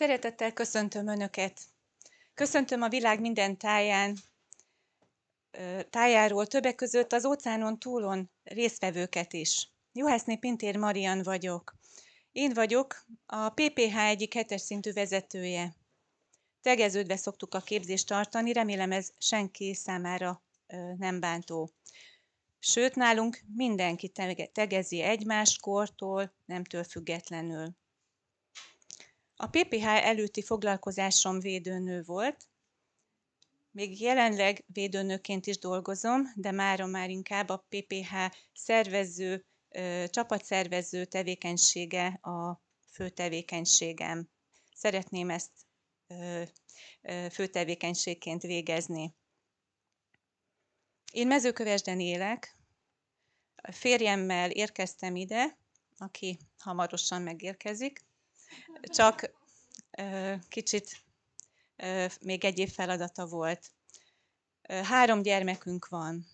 Szeretettel köszöntöm Önöket! Köszöntöm a világ minden táján, tájáról többek között az óceánon túlon résztvevőket is. Juhászné Pintér Marian vagyok. Én vagyok a PPH egyik hetes szintű vezetője. Tegeződve szoktuk a képzést tartani, remélem ez senki számára nem bántó. Sőt, nálunk mindenki tegezi egymás kortól, nemtől függetlenül. A PPH előtti foglalkozásom védőnő volt, még jelenleg védőnőként is dolgozom, de mára már inkább a PPH szervező, csapatszervező tevékenysége a fő tevékenységem. Szeretném ezt fő tevékenységként végezni. Én mezőkövesden élek, férjemmel érkeztem ide, aki hamarosan megérkezik, csak kicsit még egyéb feladata volt. Három gyermekünk van.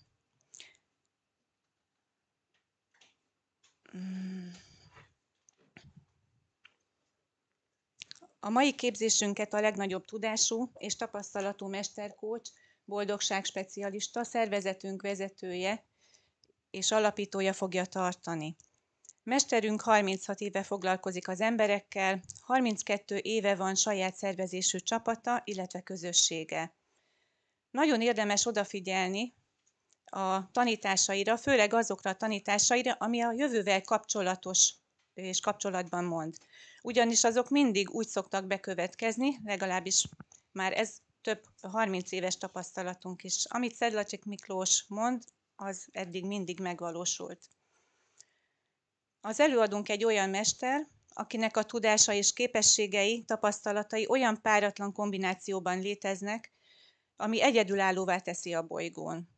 A mai képzésünket a legnagyobb tudású és tapasztalatú mesterkócs, boldogság specialista, szervezetünk vezetője és alapítója fogja tartani. Mesterünk 36 éve foglalkozik az emberekkel, 32 éve van saját szervezésű csapata, illetve közössége. Nagyon érdemes odafigyelni a tanításaira, főleg azokra a tanításaira, ami a jövővel kapcsolatos és kapcsolatban mond. Ugyanis azok mindig úgy szoktak bekövetkezni, legalábbis már ez több 30 éves tapasztalatunk is. Amit Szedlacsik Miklós mond, az eddig mindig megvalósult. Az előadónk egy olyan mester, akinek a tudása és képességei, tapasztalatai olyan páratlan kombinációban léteznek, ami egyedülállóvá teszi a bolygón.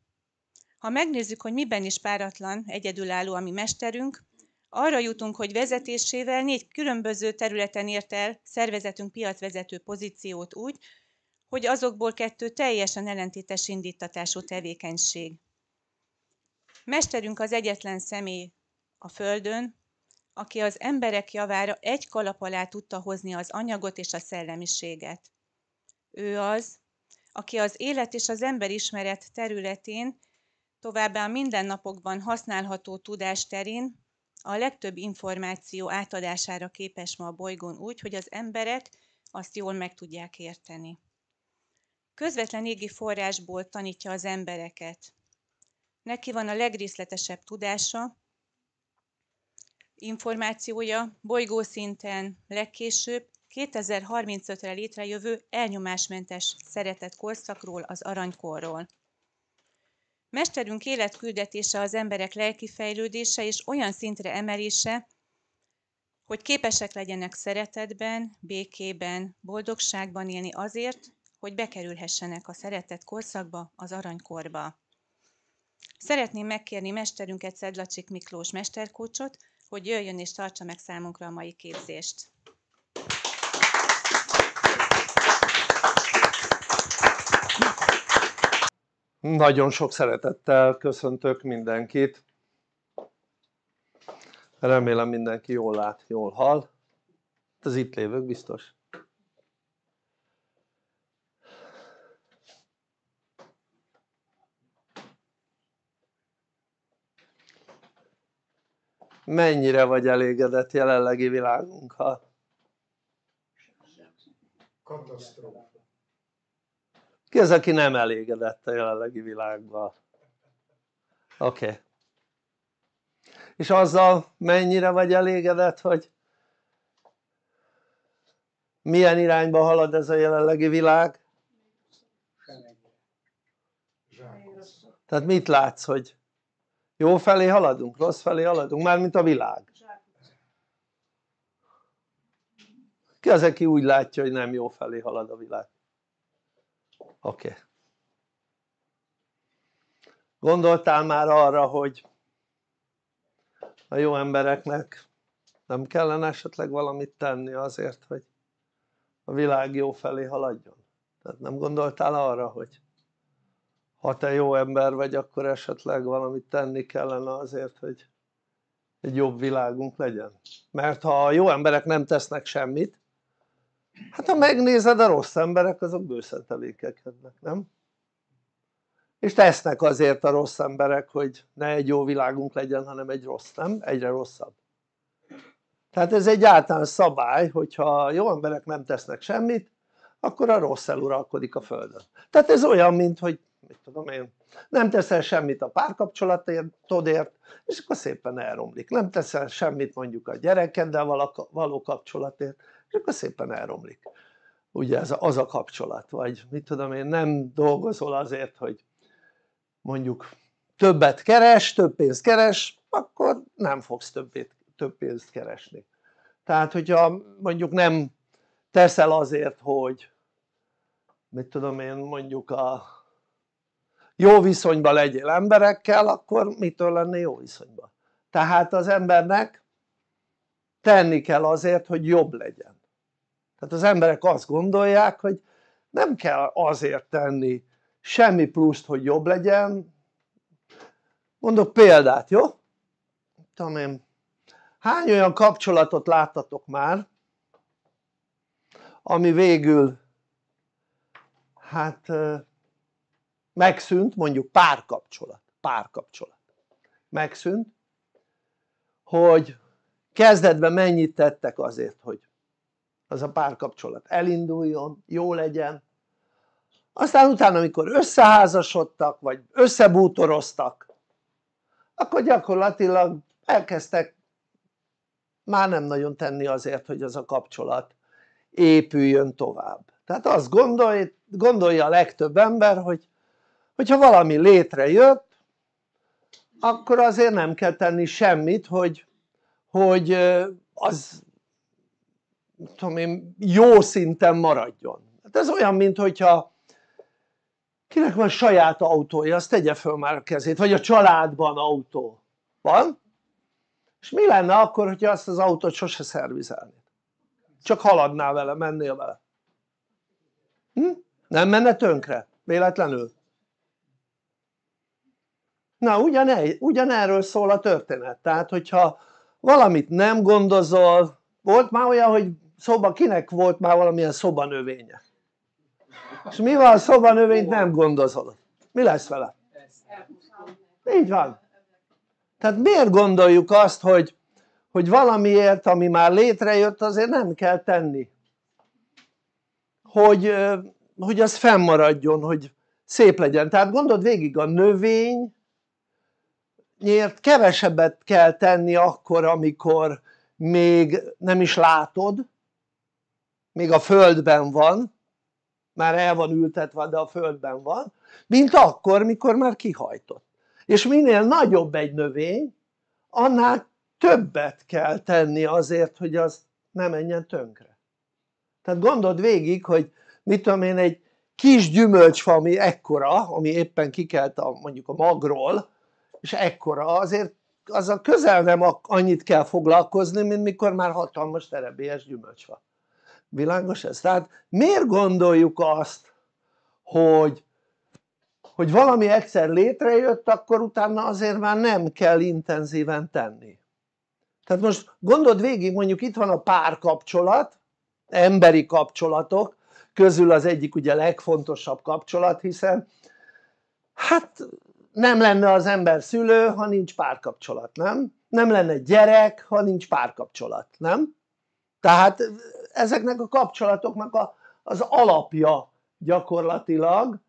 Ha megnézzük, hogy miben is páratlan, egyedülálló a mi mesterünk, arra jutunk, hogy vezetésével négy különböző területen ért el szervezetünk piacvezető pozíciót úgy, hogy azokból kettő teljesen ellentétes indítatású tevékenység. Mesterünk az egyetlen személy a Földön, aki az emberek javára egy kalap alá tudta hozni az anyagot és a szellemiséget. Ő az, aki az élet és az emberismeret területén, továbbá a mindennapokban használható tudás terén a legtöbb információ átadására képes ma a bolygón úgy, hogy az emberek azt jól meg tudják érteni. Közvetlen égi forrásból tanítja az embereket. Neki van a legrészletesebb tudása, információja bolygószinten legkésőbb 2035-re létrejövő elnyomásmentes szeretett korszakról, az aranykorról. Mesterünk életküldetése az emberek lelki fejlődése és olyan szintre emelése, hogy képesek legyenek szeretetben, békében, boldogságban élni azért, hogy bekerülhessenek a szeretett korszakba, az aranykorba. Szeretném megkérni mesterünket Szedlacsik Miklós mesterkócsot, hogy jöjjön és tartsa meg számunkra a mai képzést. Nagyon sok szeretettel köszöntök mindenkit. Remélem mindenki jól lát, jól hall. Hát az itt lévők biztos. mennyire vagy elégedett jelenlegi világunkkal? Katasztrófa. Ki az, aki nem elégedett a jelenlegi világgal? Oké. Okay. És azzal mennyire vagy elégedett, hogy milyen irányba halad ez a jelenlegi világ? Tehát mit látsz, hogy jó felé haladunk, rossz felé haladunk, mint a világ ki az aki úgy látja hogy nem jó felé halad a világ oké okay. gondoltál már arra hogy a jó embereknek nem kellene esetleg valamit tenni azért hogy a világ jó felé haladjon? tehát nem gondoltál arra hogy ha te jó ember vagy akkor esetleg valamit tenni kellene azért hogy egy jobb világunk legyen mert ha a jó emberek nem tesznek semmit hát ha megnézed a rossz emberek azok bőszen tevékenykednek, nem? és tesznek azért a rossz emberek hogy ne egy jó világunk legyen hanem egy rossz nem? egyre rosszabb tehát ez egy általános szabály hogyha a jó emberek nem tesznek semmit akkor a rossz eluralkodik a földön tehát ez olyan mint hogy mit tudom én, nem teszel semmit a párkapcsolatodért, és akkor szépen elromlik. Nem teszel semmit mondjuk a gyerekeddel való kapcsolatért, és akkor szépen elromlik. Ugye ez az a kapcsolat, vagy mit tudom én, nem dolgozol azért, hogy mondjuk többet keres, több pénzt keres, akkor nem fogsz többét, több pénzt keresni. Tehát, hogyha mondjuk nem teszel azért, hogy mit tudom én, mondjuk a jó viszonyban legyél emberekkel akkor mitől lenne jó viszonyban? tehát az embernek tenni kell azért hogy jobb legyen tehát az emberek azt gondolják hogy nem kell azért tenni semmi pluszt hogy jobb legyen mondok példát jó? tudom én hány olyan kapcsolatot láttatok már ami végül hát megszűnt mondjuk párkapcsolat, párkapcsolat, megszűnt, hogy kezdetben mennyit tettek azért, hogy az a párkapcsolat elinduljon, jó legyen, aztán utána amikor összeházasodtak vagy összebútoroztak akkor gyakorlatilag elkezdtek már nem nagyon tenni azért hogy az a kapcsolat épüljön tovább tehát azt gondolja, gondolja a legtöbb ember hogy hogyha valami létrejött akkor azért nem kell tenni semmit hogy, hogy az tudom én, jó szinten maradjon hát ez olyan mint hogyha kinek van saját autója azt tegye föl már a kezét vagy a családban autó van és mi lenne akkor hogyha azt az autót sose szervizelni? csak haladnál vele mennél vele hm? nem menne tönkre véletlenül Na ugyan, ugyanerről szól a történet, tehát hogyha valamit nem gondozol, volt már olyan, hogy szoba, kinek volt már valamilyen szobanövénye? És mi van a szobanövényt nem gondozol? Mi lesz vele? Így van. Tehát miért gondoljuk azt, hogy, hogy valamiért, ami már létrejött, azért nem kell tenni? Hogy, hogy az fennmaradjon, hogy szép legyen. Tehát gondold végig, a növény miért kevesebbet kell tenni akkor amikor még nem is látod még a földben van már el van ültetve de a földben van mint akkor mikor már kihajtott és minél nagyobb egy növény annál többet kell tenni azért hogy az ne menjen tönkre tehát gondold végig hogy mit tudom én egy kis gyümölcsfa ami ekkora ami éppen kikelt a, mondjuk a magról és ekkora azért azzal közel nem annyit kell foglalkozni mint mikor már hatalmas terebélyes gyümölcs van világos ez? tehát miért gondoljuk azt hogy hogy valami egyszer létrejött akkor utána azért már nem kell intenzíven tenni tehát most gondold végig mondjuk itt van a párkapcsolat emberi kapcsolatok közül az egyik ugye legfontosabb kapcsolat hiszen hát nem lenne az ember szülő ha nincs párkapcsolat, nem? nem lenne gyerek ha nincs párkapcsolat, nem? tehát ezeknek a kapcsolatoknak a, az alapja gyakorlatilag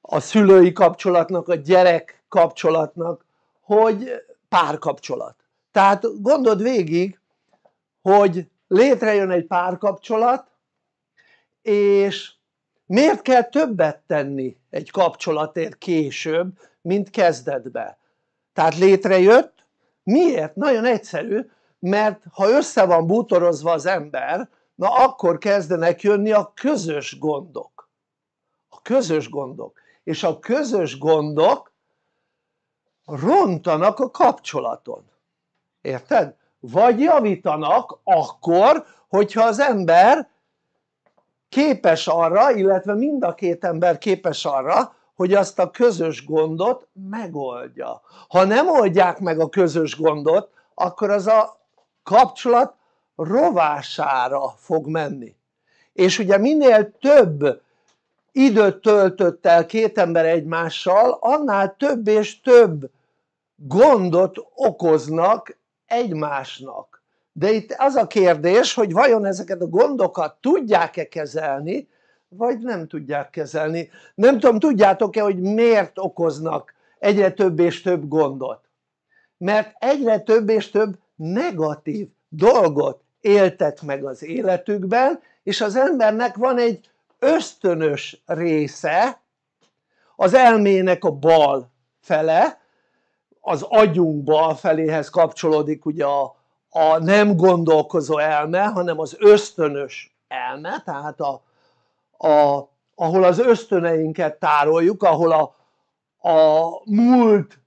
a szülői kapcsolatnak, a gyerek kapcsolatnak, hogy párkapcsolat. Tehát gondold végig, hogy létrejön egy párkapcsolat, és miért kell többet tenni egy kapcsolatért később mint kezdetbe tehát létrejött miért? nagyon egyszerű mert ha össze van bútorozva az ember na akkor kezdenek jönni a közös gondok a közös gondok és a közös gondok rontanak a kapcsolaton érted? vagy javítanak akkor hogyha az ember képes arra, illetve mind a két ember képes arra, hogy azt a közös gondot megoldja. Ha nem oldják meg a közös gondot, akkor az a kapcsolat rovására fog menni. És ugye minél több időt töltött el két ember egymással, annál több és több gondot okoznak egymásnak de itt az a kérdés hogy vajon ezeket a gondokat tudják-e kezelni vagy nem tudják kezelni nem tudom tudjátok-e hogy miért okoznak egyre több és több gondot mert egyre több és több negatív dolgot éltek meg az életükben és az embernek van egy ösztönös része az elmének a bal fele az agyunk bal feléhez kapcsolódik ugye a a nem gondolkozó elme, hanem az ösztönös elme, tehát a, a, ahol az ösztöneinket tároljuk, ahol a, a múlt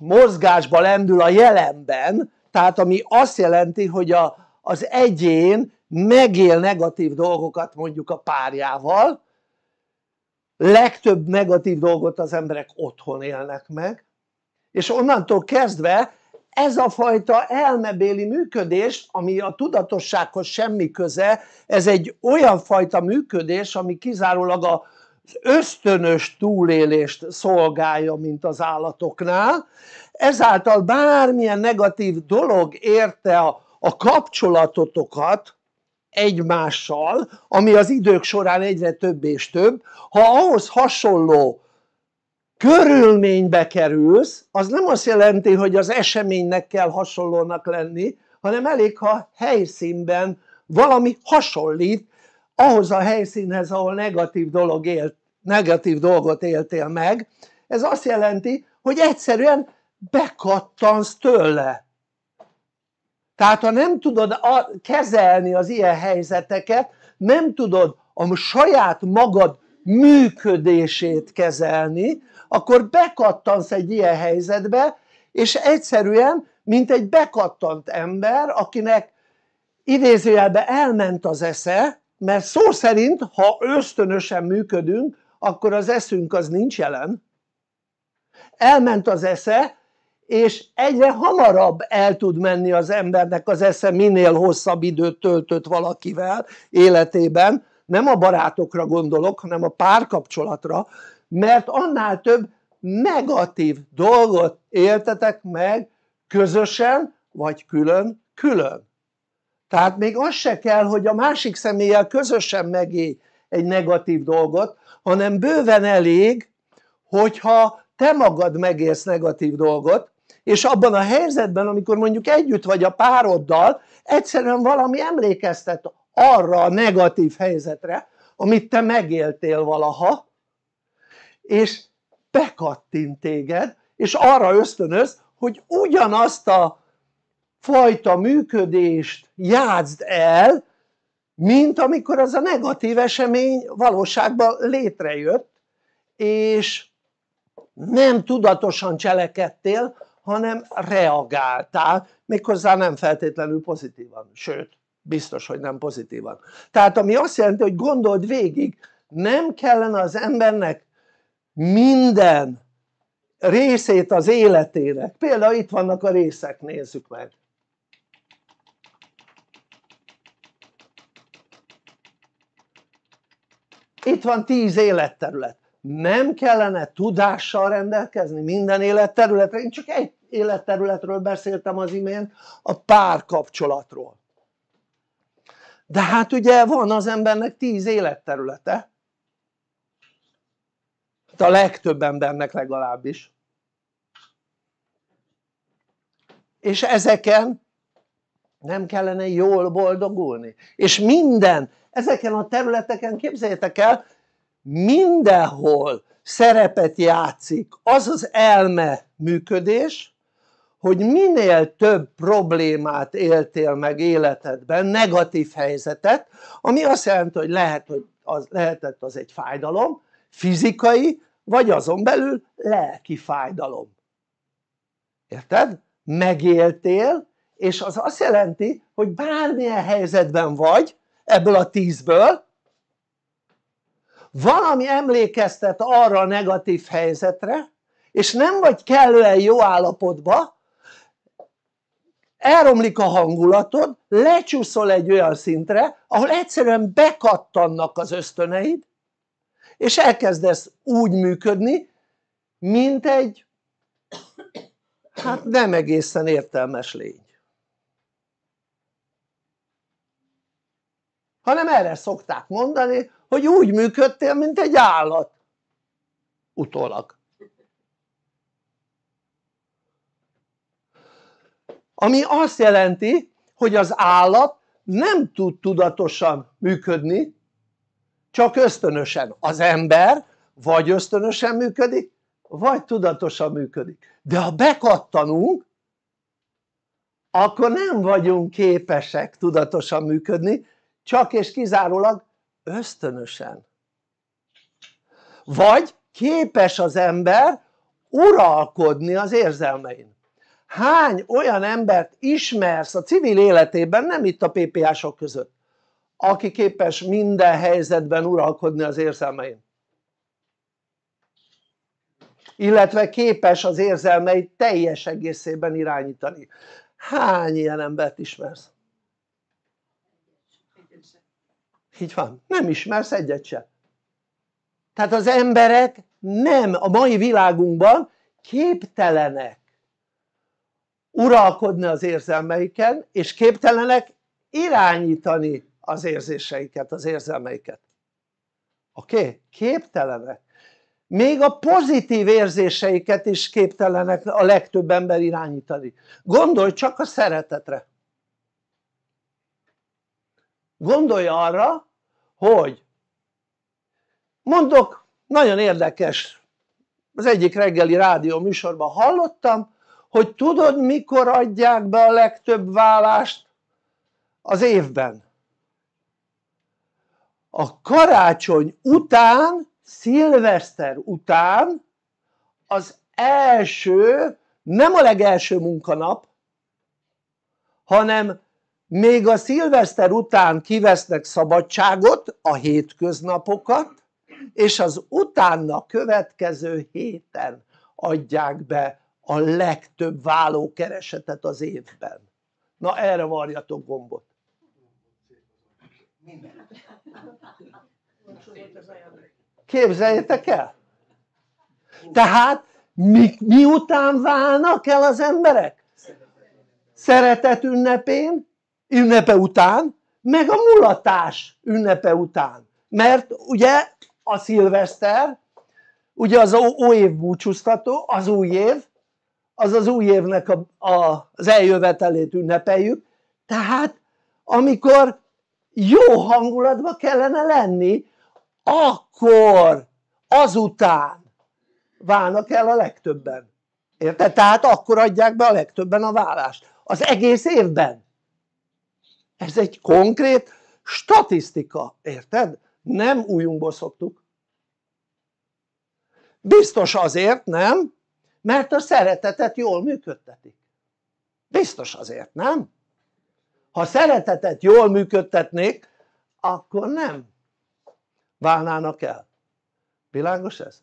mozgásba lendül a jelenben, tehát ami azt jelenti, hogy a, az egyén megél negatív dolgokat mondjuk a párjával, legtöbb negatív dolgot az emberek otthon élnek meg, és onnantól kezdve ez a fajta elmebéli működés ami a tudatossághoz semmi köze ez egy olyan fajta működés ami kizárólag a ösztönös túlélést szolgálja mint az állatoknál ezáltal bármilyen negatív dolog érte a, a kapcsolatotokat egymással ami az idők során egyre több és több ha ahhoz hasonló körülménybe kerülsz az nem azt jelenti hogy az eseménynek kell hasonlónak lenni hanem elég ha helyszínben valami hasonlít ahhoz a helyszínhez ahol negatív, dolog élt, negatív dolgot éltél meg ez azt jelenti hogy egyszerűen bekattansz tőle tehát ha nem tudod kezelni az ilyen helyzeteket nem tudod a saját magad működését kezelni akkor bekattansz egy ilyen helyzetbe és egyszerűen mint egy bekattant ember akinek idézőjelbe elment az esze mert szó szerint ha ösztönösen működünk akkor az eszünk az nincs jelen elment az esze és egyre hamarabb el tud menni az embernek az esze minél hosszabb időt töltött valakivel életében nem a barátokra gondolok hanem a párkapcsolatra mert annál több negatív dolgot éltetek meg közösen vagy külön-külön tehát még az se kell hogy a másik személlyel közösen megélj egy negatív dolgot hanem bőven elég hogyha te magad megélsz negatív dolgot és abban a helyzetben amikor mondjuk együtt vagy a pároddal egyszerűen valami emlékeztet arra a negatív helyzetre amit te megéltél valaha és bekattint téged és arra ösztönöz hogy ugyanazt a fajta működést játszd el mint amikor az a negatív esemény valóságban létrejött és nem tudatosan cselekedtél hanem reagáltál méghozzá nem feltétlenül pozitívan, sőt biztos hogy nem pozitívan tehát ami azt jelenti hogy gondold végig nem kellene az embernek minden részét az életének például itt vannak a részek nézzük meg itt van tíz életterület nem kellene tudással rendelkezni minden életterületre? én csak egy életterületről beszéltem az imént a párkapcsolatról de hát ugye van az embernek tíz életterülete Hát a legtöbb embernek legalábbis és ezeken nem kellene jól boldogulni és minden ezeken a területeken képzeljétek el mindenhol szerepet játszik az az elme működés hogy minél több problémát éltél meg életedben negatív helyzetet ami azt jelenti hogy lehet hogy az lehetett az egy fájdalom fizikai vagy azon belül lelki fájdalom érted? megéltél és az azt jelenti hogy bármilyen helyzetben vagy ebből a tízből valami emlékeztet arra a negatív helyzetre és nem vagy kellően jó állapotba elromlik a hangulatod lecsúszol egy olyan szintre ahol egyszerűen bekattannak az ösztöneid és elkezdesz úgy működni mint egy hát nem egészen értelmes lény hanem erre szokták mondani hogy úgy működtél mint egy állat utólag ami azt jelenti hogy az állat nem tud tudatosan működni csak ösztönösen az ember vagy ösztönösen működik vagy tudatosan működik de ha bekattanunk akkor nem vagyunk képesek tudatosan működni csak és kizárólag ösztönösen vagy képes az ember uralkodni az érzelmein hány olyan embert ismersz a civil életében nem itt a PPA-sok között aki képes minden helyzetben uralkodni az érzelmein illetve képes az érzelmeit teljes egészében irányítani hány ilyen embert ismersz? így van, nem ismersz egyet sem. tehát az emberek nem a mai világunkban képtelenek uralkodni az érzelmeiken és képtelenek irányítani az érzéseiket, az érzelmeiket oké? Okay? képtelenek még a pozitív érzéseiket is képtelenek a legtöbb ember irányítani gondolj csak a szeretetre gondolj arra hogy mondok nagyon érdekes az egyik reggeli rádió műsorban hallottam hogy tudod mikor adják be a legtöbb vállást az évben a karácsony után, szilveszter után az első, nem a legelső munkanap, hanem még a szilveszter után kivesznek szabadságot, a hétköznapokat, és az utána következő héten adják be a legtöbb vállókeresetet az évben. Na erre varjatok gombot. Minden. Képzeljétek el! Tehát mi, miután válnak el az emberek? Szeretet ünnepén, ünnepe után, meg a mulatás ünnepe után. Mert ugye a szilveszter, ugye az év búcsúztató, az új év, az az új évnek a, a, az eljövetelét ünnepeljük, tehát amikor jó hangulatba kellene lenni, akkor azután válnak el a legtöbben. Érted? Tehát akkor adják be a legtöbben a vállást. Az egész évben. Ez egy konkrét statisztika, érted? Nem újunkból szoktuk. Biztos azért, nem? Mert a szeretetet jól működtetik. Biztos azért, nem? ha szeretetet jól működtetnék akkor nem válnának el világos ez?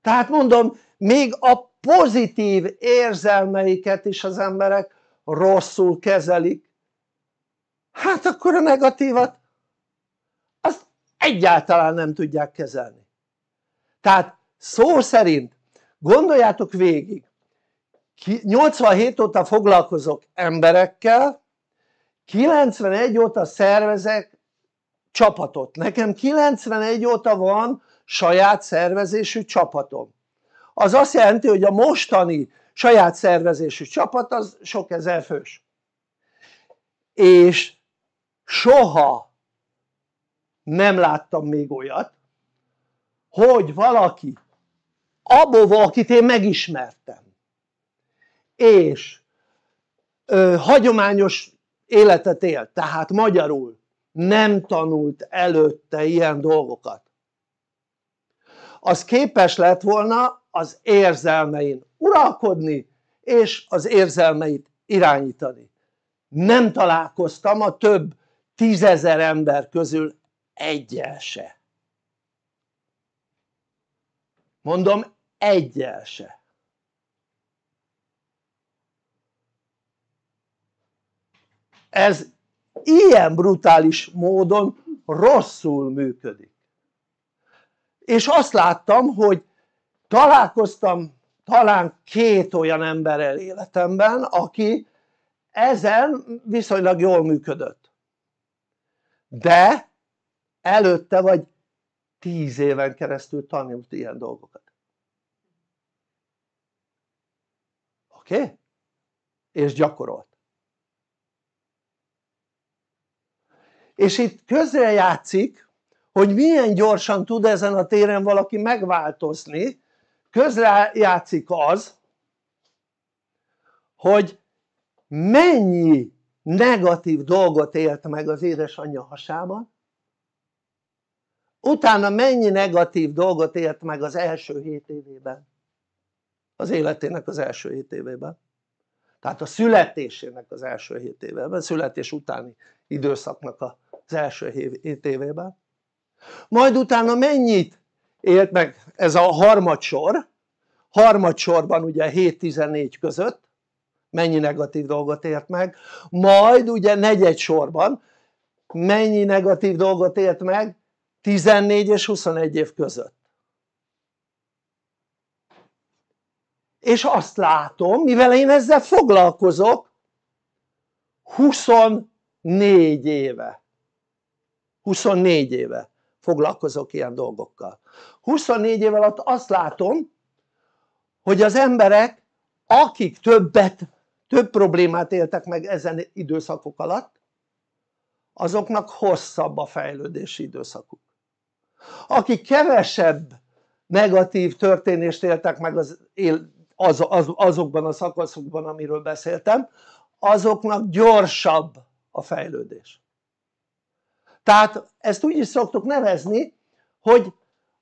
tehát mondom még a pozitív érzelmeiket is az emberek rosszul kezelik hát akkor a negatívat azt egyáltalán nem tudják kezelni tehát szó szerint gondoljátok végig 87 óta foglalkozok emberekkel 91 óta szervezek csapatot nekem 91 óta van saját szervezésű csapatom az azt jelenti hogy a mostani saját szervezésű csapat az sok ezer fős és soha nem láttam még olyat hogy valaki abból valakit én megismertem és ö, hagyományos életet él, tehát magyarul nem tanult előtte ilyen dolgokat az képes lett volna az érzelmein uralkodni és az érzelmeit irányítani nem találkoztam a több tízezer ember közül egyel se mondom egyel se ez ilyen brutális módon rosszul működik és azt láttam hogy találkoztam talán két olyan emberrel életemben aki ezen viszonylag jól működött de előtte vagy tíz éven keresztül tanult ilyen dolgokat oké? Okay? és gyakorolt és itt játszik, hogy milyen gyorsan tud ezen a téren valaki megváltozni játszik az hogy mennyi negatív dolgot élt meg az édesanyja hasában utána mennyi negatív dolgot élt meg az első hét évében az életének az első hét évében tehát a születésének az első hét évében, a születés utáni időszaknak a az első 7 évében majd utána mennyit élt meg ez a harmadsor harmadsorban ugye 7-14 között mennyi negatív dolgot ért meg majd ugye negyed sorban mennyi negatív dolgot élt meg 14 és 21 év között és azt látom mivel én ezzel foglalkozok 24 éve 24 éve foglalkozok ilyen dolgokkal 24 év alatt azt látom hogy az emberek akik többet több problémát éltek meg ezen időszakok alatt azoknak hosszabb a fejlődési időszakuk akik kevesebb negatív történést éltek meg az, az, az, azokban a szakaszokban amiről beszéltem azoknak gyorsabb a fejlődés tehát ezt úgy is szoktuk nevezni hogy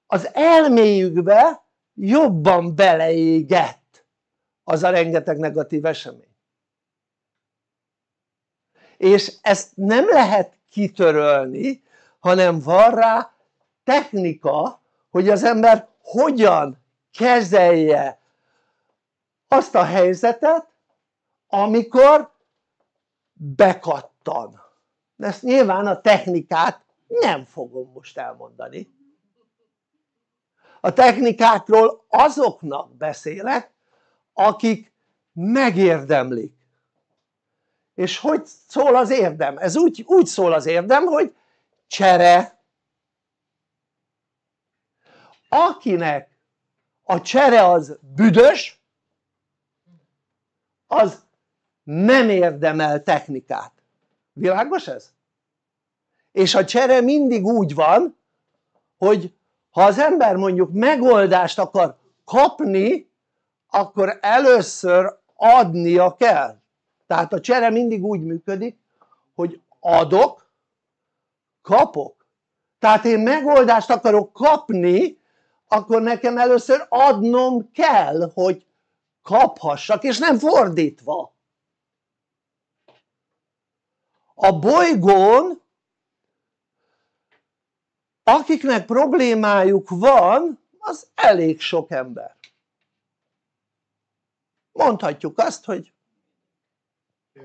az elméjükbe jobban beleégett az a rengeteg negatív esemény és ezt nem lehet kitörölni hanem van rá technika hogy az ember hogyan kezelje azt a helyzetet amikor bekattan de ezt nyilván a technikát nem fogom most elmondani a technikákról azoknak beszélek akik megérdemlik és hogy szól az érdem? ez úgy, úgy szól az érdem hogy csere akinek a csere az büdös az nem érdemel technikát világos ez? és a csere mindig úgy van hogy ha az ember mondjuk megoldást akar kapni akkor először adnia kell tehát a csere mindig úgy működik hogy adok kapok tehát én megoldást akarok kapni akkor nekem először adnom kell hogy kaphassak és nem fordítva a bolygón akiknek problémájuk van az elég sok ember mondhatjuk azt hogy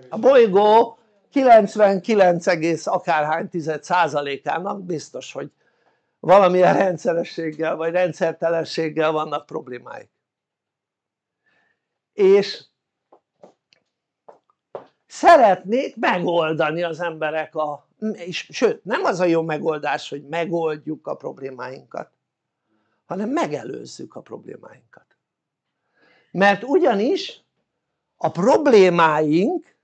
a bolygó 99, akárhány tized százalékának biztos hogy valamilyen rendszerességgel vagy rendszertelenséggel vannak problémáik és szeretnék megoldani az emberek a és sőt, nem az a jó megoldás, hogy megoldjuk a problémáinkat, hanem megelőzzük a problémáinkat. Mert ugyanis a problémáink,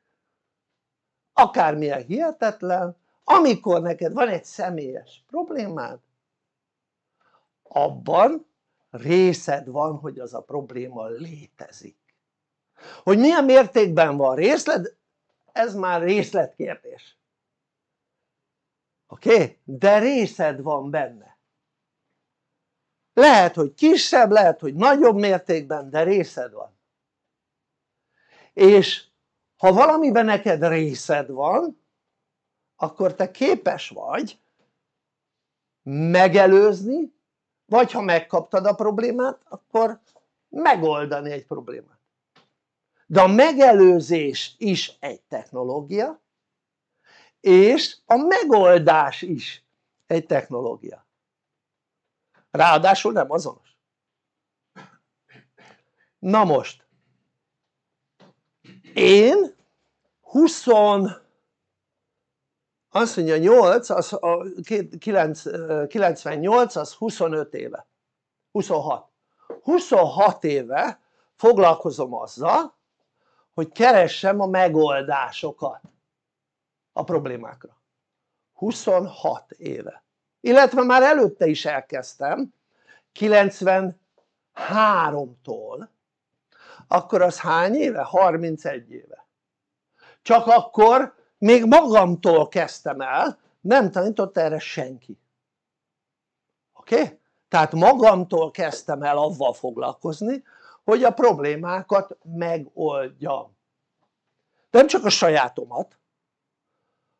akármilyen hihetetlen, amikor neked van egy személyes problémád, abban részed van, hogy az a probléma létezik. Hogy milyen mértékben van részled, ez már részletkérdés oké? Okay? de részed van benne lehet hogy kisebb, lehet hogy nagyobb mértékben de részed van és ha valamiben neked részed van akkor te képes vagy megelőzni vagy ha megkaptad a problémát akkor megoldani egy problémát de a megelőzés is egy technológia és a megoldás is egy technológia ráadásul nem azonos na most én 20 azt mondja 8 az a 9, 98 az 25 éve 26 26 éve foglalkozom azzal hogy keressem a megoldásokat a problémákra 26 éve illetve már előtte is elkezdtem 93-tól akkor az hány éve? 31 éve csak akkor még magamtól kezdtem el nem tanított erre senki oké? Okay? tehát magamtól kezdtem el avval foglalkozni hogy a problémákat megoldjam nem csak a sajátomat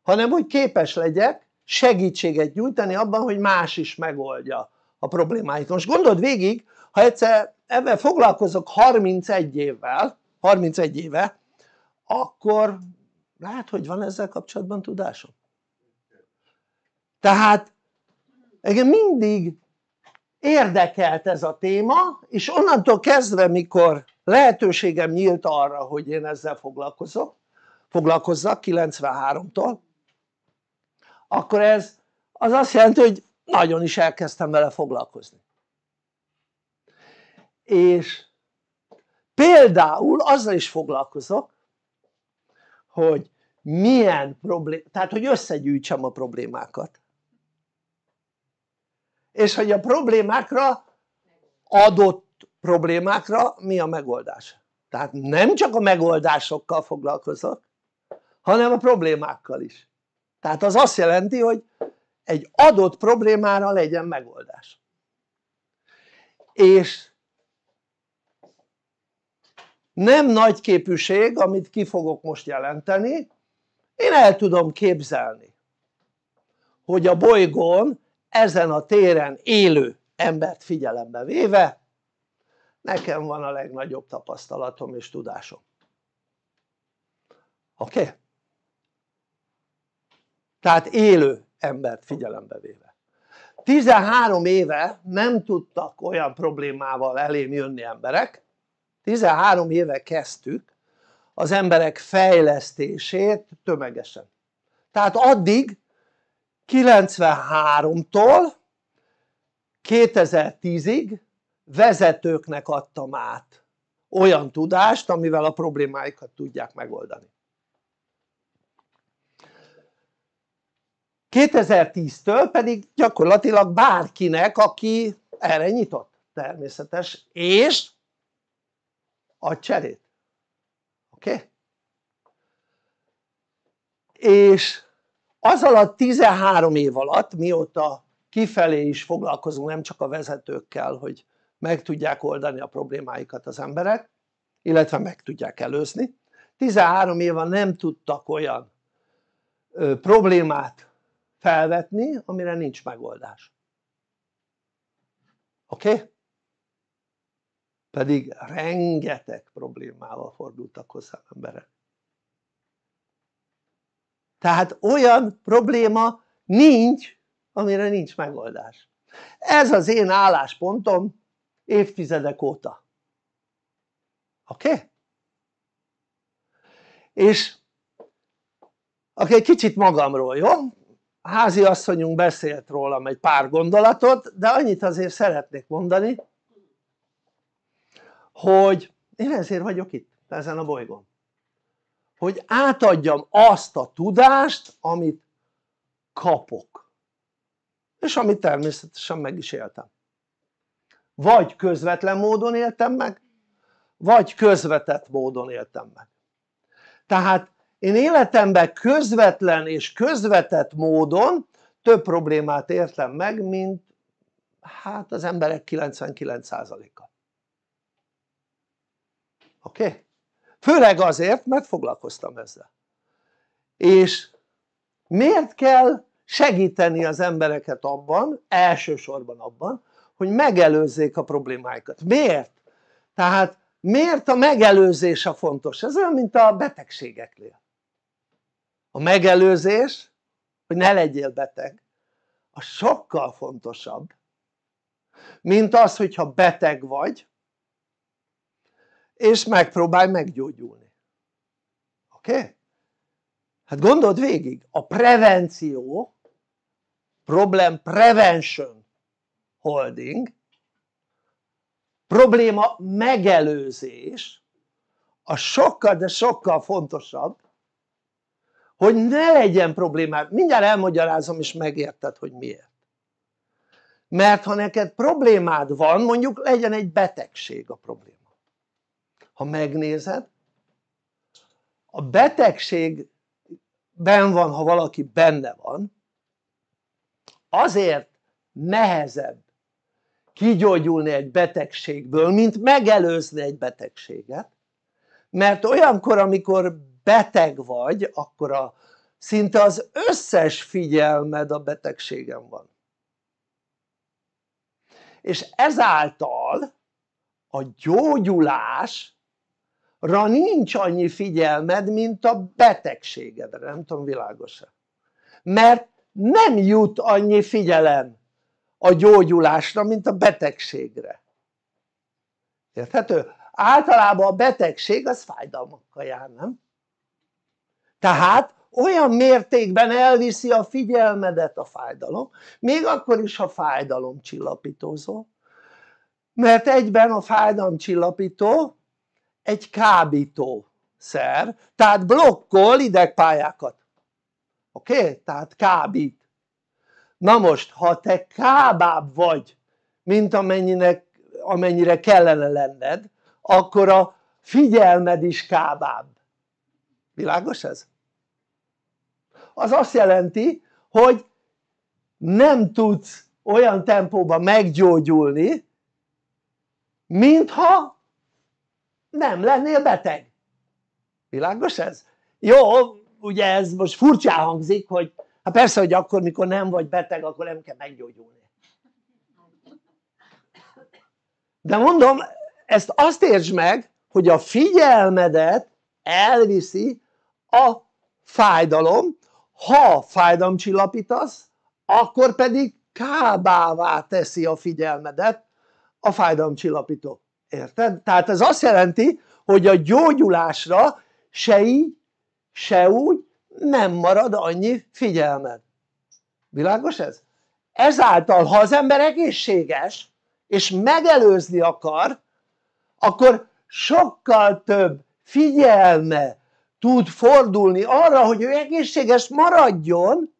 hanem hogy képes legyek segítséget nyújtani abban hogy más is megoldja a problémáit most gondold végig ha egyszer ebben foglalkozok 31 évvel 31 éve akkor lehet hogy van ezzel kapcsolatban tudásom tehát igen, mindig érdekelt ez a téma és onnantól kezdve mikor lehetőségem nyílt arra hogy én ezzel foglalkozok foglalkozzak 93-tól akkor ez az azt jelenti hogy nagyon is elkezdtem vele foglalkozni és például azzal is foglalkozok hogy milyen problém, tehát hogy összegyűjtsem a problémákat és hogy a problémákra adott problémákra mi a megoldás tehát nem csak a megoldásokkal foglalkozok hanem a problémákkal is tehát az azt jelenti hogy egy adott problémára legyen megoldás és nem nagy képűség amit ki fogok most jelenteni én el tudom képzelni hogy a bolygón ezen a téren élő embert figyelembe véve nekem van a legnagyobb tapasztalatom és tudásom oké? Okay? tehát élő embert figyelembe véve 13 éve nem tudtak olyan problémával elém jönni emberek 13 éve kezdtük az emberek fejlesztését tömegesen tehát addig 93-tól 2010-ig vezetőknek adtam át olyan tudást amivel a problémáikat tudják megoldani 2010-től pedig gyakorlatilag bárkinek, aki erre nyitott, természetes, és a cserét. Oké? Okay? És az alatt 13 év alatt, mióta kifelé is foglalkozunk, nem csak a vezetőkkel, hogy meg tudják oldani a problémáikat az emberek, illetve meg tudják előzni. 13 éve nem tudtak olyan ö, problémát felvetni amire nincs megoldás oké? Okay? pedig rengeteg problémával fordultak hozzá emberek tehát olyan probléma nincs amire nincs megoldás ez az én álláspontom évtizedek óta oké? Okay? és aki egy kicsit magamról, jó? a asszonyunk beszélt rólam egy pár gondolatot de annyit azért szeretnék mondani hogy én ezért vagyok itt ezen a bolygón hogy átadjam azt a tudást amit kapok és amit természetesen meg is éltem vagy közvetlen módon éltem meg vagy közvetett módon éltem meg tehát én életemben közvetlen és közvetett módon több problémát értem meg mint hát az emberek 99%-a oké? Okay? főleg azért mert foglalkoztam ezzel és miért kell segíteni az embereket abban, elsősorban abban hogy megelőzzék a problémáikat, miért? tehát miért a megelőzés a fontos? ez olyan mint a betegségeknél a megelőzés hogy ne legyél beteg a sokkal fontosabb mint az hogyha beteg vagy és megpróbálj meggyógyulni oké? Okay? hát gondold végig a prevenció problem prevention holding probléma megelőzés a sokkal de sokkal fontosabb hogy ne legyen problémád, mindjárt elmagyarázom és megérted hogy miért mert ha neked problémád van mondjuk legyen egy betegség a probléma ha megnézed a betegség ben van ha valaki benne van azért nehezebb kigyógyulni egy betegségből mint megelőzni egy betegséget mert olyankor amikor beteg vagy akkor a, szinte az összes figyelmed a betegségem van és ezáltal a gyógyulásra nincs annyi figyelmed mint a betegségedre, nem tudom világos-e mert nem jut annyi figyelem a gyógyulásra mint a betegségre érthető? általában a betegség az fájdalmakkal jár nem? tehát olyan mértékben elviszi a figyelmedet a fájdalom, még akkor is, ha csillapítózó, mert egyben a fájdalom csillapító, egy kábító szer, tehát blokkol idegpályákat. Oké? Okay? Tehát kábít. Na most, ha te kábább vagy, mint amennyinek, amennyire kellene lenned, akkor a figyelmed is kábább világos ez? az azt jelenti hogy nem tudsz olyan tempóban meggyógyulni mintha nem lennél beteg világos ez? jó ugye ez most furcsán hangzik hogy hát persze hogy akkor mikor nem vagy beteg akkor nem kell meggyógyulni de mondom ezt azt értsd meg hogy a figyelmedet elviszi a fájdalom, ha fájdalomcsillapítasz, akkor pedig kábává teszi a figyelmedet a fájdalomcsillapító. Érted? Tehát ez azt jelenti, hogy a gyógyulásra se így, se úgy nem marad annyi figyelmed. Világos ez? Ezáltal, ha az ember egészséges, és megelőzni akar, akkor sokkal több figyelme tud fordulni arra hogy ő egészséges maradjon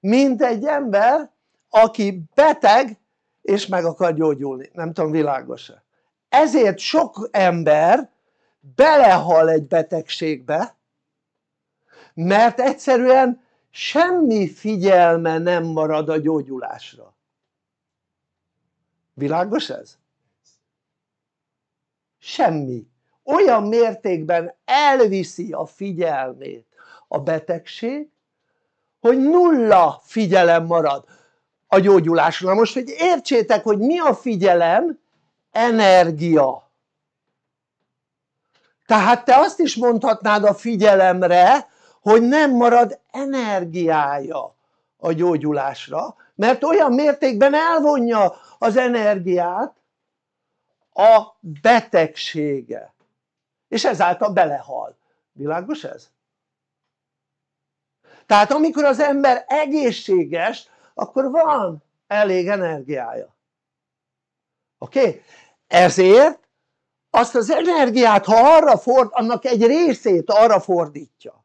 mint egy ember aki beteg és meg akar gyógyulni, nem tudom világos-e ezért sok ember belehal egy betegségbe mert egyszerűen semmi figyelme nem marad a gyógyulásra világos ez? semmi olyan mértékben elviszi a figyelmét a betegség hogy nulla figyelem marad a gyógyulásra. Na most hogy értsétek hogy mi a figyelem energia tehát te azt is mondhatnád a figyelemre hogy nem marad energiája a gyógyulásra mert olyan mértékben elvonja az energiát a betegsége és ezáltal belehal. Világos ez? Tehát amikor az ember egészséges, akkor van elég energiája. Oké? Okay? Ezért azt az energiát, ha arra ford, annak egy részét arra fordítja,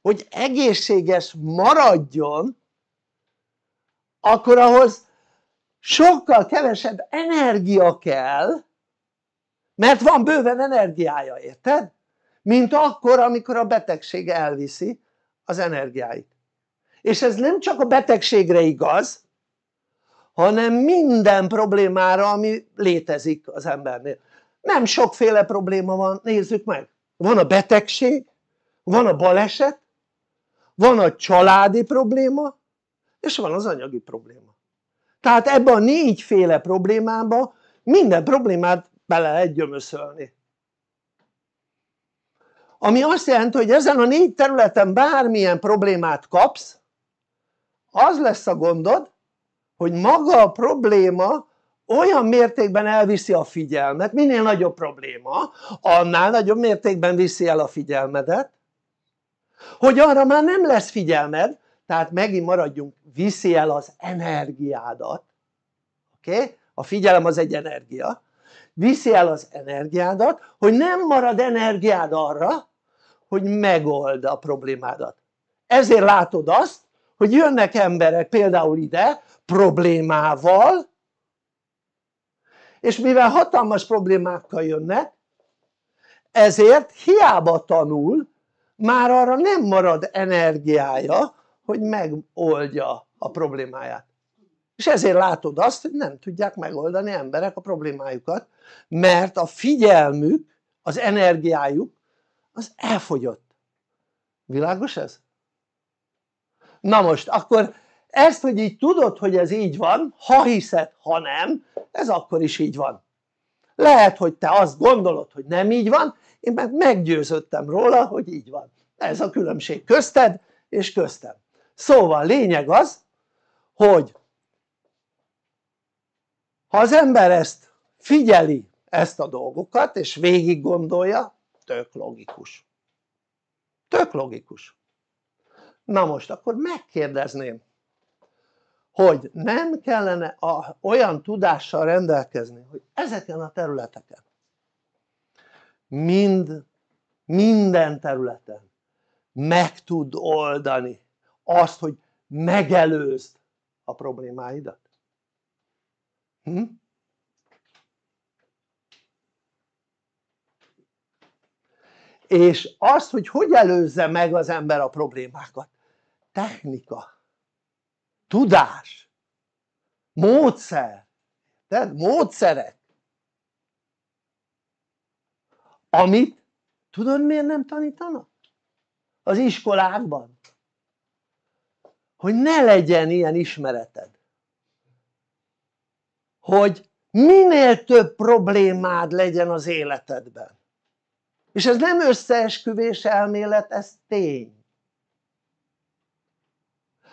hogy egészséges maradjon, akkor ahhoz sokkal kevesebb energia kell, mert van bőven energiája, érted? mint akkor amikor a betegség elviszi az energiáit és ez nem csak a betegségre igaz hanem minden problémára ami létezik az embernél nem sokféle probléma van, nézzük meg van a betegség, van a baleset van a családi probléma és van az anyagi probléma tehát ebben a négyféle problémában minden problémát bele lehet gyömöszölni ami azt jelenti hogy ezen a négy területen bármilyen problémát kapsz az lesz a gondod hogy maga a probléma olyan mértékben elviszi a figyelmet, minél nagyobb probléma, annál nagyobb mértékben viszi el a figyelmedet, hogy arra már nem lesz figyelmed, tehát megint maradjunk, viszi el az energiádat, oké? Okay? A figyelem az egy energia, viszi el az energiádat, hogy nem marad energiád arra, hogy megold a problémádat. Ezért látod azt, hogy jönnek emberek például ide problémával, és mivel hatalmas problémákkal jönnek, ezért hiába tanul, már arra nem marad energiája, hogy megoldja a problémáját és ezért látod azt hogy nem tudják megoldani emberek a problémájukat mert a figyelmük az energiájuk az elfogyott világos ez? na most akkor ezt hogy így tudod hogy ez így van ha hiszed ha nem ez akkor is így van lehet hogy te azt gondolod hogy nem így van én meg meggyőzöttem róla hogy így van ez a különbség közted és köztem szóval lényeg az hogy ha az ember ezt figyeli ezt a dolgokat és végig gondolja tök logikus tök logikus na most akkor megkérdezném hogy nem kellene a, olyan tudással rendelkezni hogy ezeken a területeken mind minden területen meg tud oldani azt hogy megelőzd a problémáidat Hm? És azt, hogy hogy előzze meg az ember a problémákat? Technika, tudás, módszer, de módszerek. Amit tudod miért nem tanítanak? Az iskolákban. Hogy ne legyen ilyen ismereted hogy minél több problémád legyen az életedben és ez nem összeesküvés elmélet, ez tény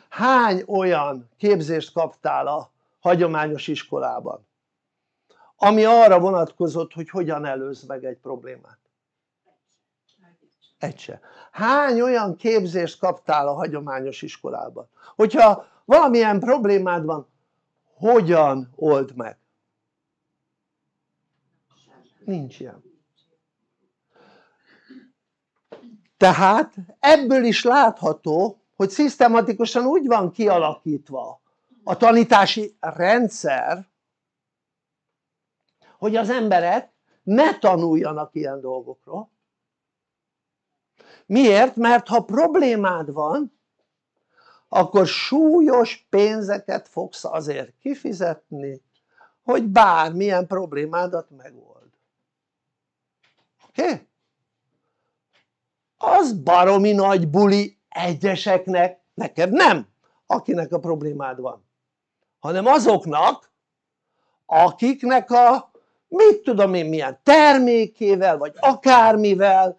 hány olyan képzést kaptál a hagyományos iskolában ami arra vonatkozott hogy hogyan előz meg egy problémát egy se. Hány olyan képzést kaptál a hagyományos iskolában? Hogyha valamilyen problémád van, hogyan old meg? nincs ilyen tehát ebből is látható hogy szisztematikusan úgy van kialakítva a tanítási rendszer hogy az emberek ne tanuljanak ilyen dolgokról miért? mert ha problémád van akkor súlyos pénzeket fogsz azért kifizetni hogy bármilyen problémádat megold oké? Okay? az baromi nagy buli egyeseknek, neked nem akinek a problémád van hanem azoknak akiknek a mit tudom én milyen termékével vagy akármivel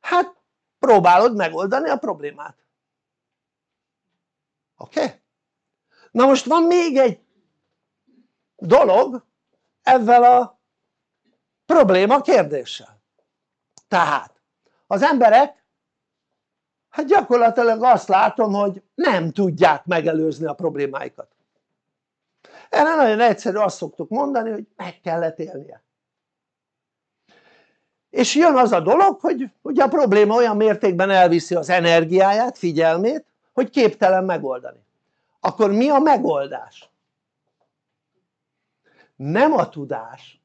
hát próbálod megoldani a problémát oké? Okay? na most van még egy dolog ezzel a probléma kérdéssel tehát az emberek hát gyakorlatilag azt látom hogy nem tudják megelőzni a problémáikat erre nagyon egyszerű azt szoktuk mondani hogy meg kellett élnie és jön az a dolog hogy ugye a probléma olyan mértékben elviszi az energiáját, figyelmét hogy képtelen megoldani akkor mi a megoldás? nem a tudás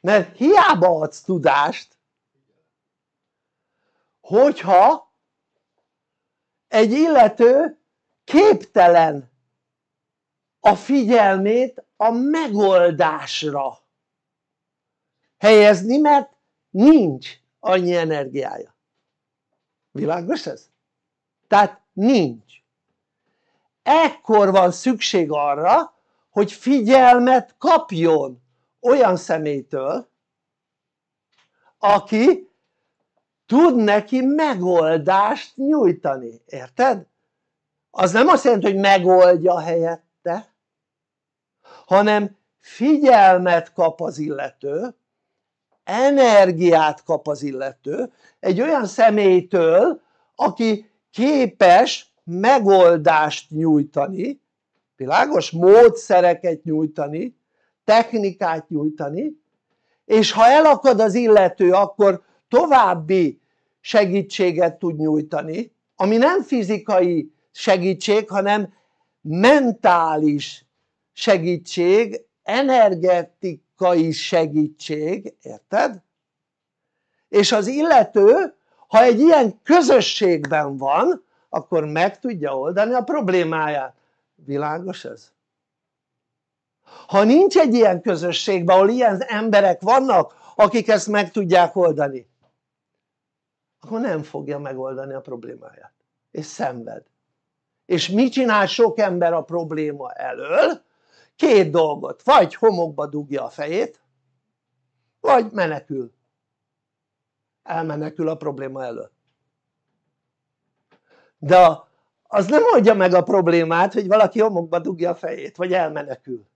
mert hiába adsz tudást hogyha egy illető képtelen a figyelmét a megoldásra helyezni mert nincs annyi energiája világos ez? tehát nincs ekkor van szükség arra hogy figyelmet kapjon olyan szemétől aki tud neki megoldást nyújtani, érted? az nem azt jelenti hogy megoldja helyette hanem figyelmet kap az illető energiát kap az illető egy olyan személytől aki képes megoldást nyújtani, világos módszereket nyújtani, technikát nyújtani, és ha elakad az illető, akkor további segítséget tud nyújtani, ami nem fizikai segítség, hanem mentális segítség, energetikai segítség, érted? És az illető ha egy ilyen közösségben van akkor meg tudja oldani a problémáját világos ez? ha nincs egy ilyen közösségben ahol ilyen emberek vannak akik ezt meg tudják oldani akkor nem fogja megoldani a problémáját és szenved és mit csinál sok ember a probléma elől? két dolgot, vagy homokba dugja a fejét vagy menekül elmenekül a probléma elől de az nem oldja meg a problémát hogy valaki homokba dugja a fejét vagy elmenekül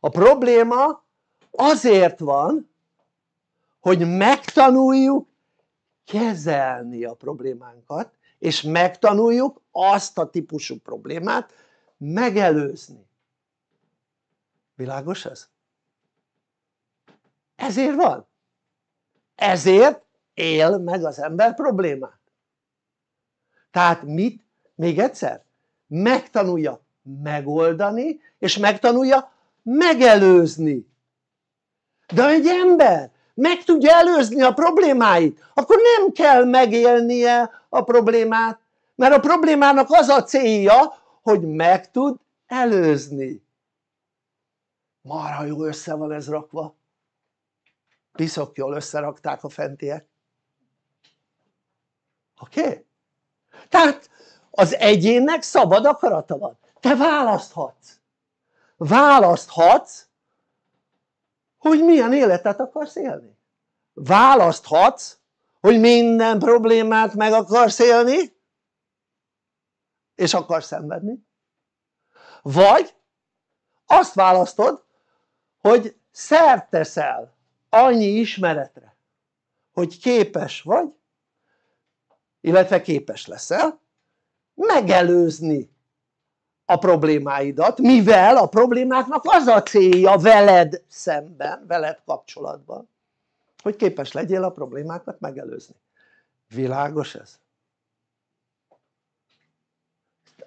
a probléma azért van hogy megtanuljuk kezelni a problémánkat és megtanuljuk azt a típusú problémát megelőzni világos ez? ezért van ezért él meg az ember problémát tehát mit? még egyszer megtanulja megoldani és megtanulja megelőzni de egy ember meg tudja előzni a problémáit akkor nem kell megélnie a problémát mert a problémának az a célja hogy meg tud előzni marha jó össze van ez rakva piszok jól összerakták a fentiek oké? Okay? tehát az egyénnek szabad akarata van te választhatsz választhatsz hogy milyen életet akarsz élni választhatsz hogy minden problémát meg akarsz élni és akarsz szenvedni vagy azt választod hogy szert teszel annyi ismeretre hogy képes vagy illetve képes leszel megelőzni a problémáidat mivel a problémáknak az a célja veled szemben, veled kapcsolatban hogy képes legyél a problémákat megelőzni világos ez?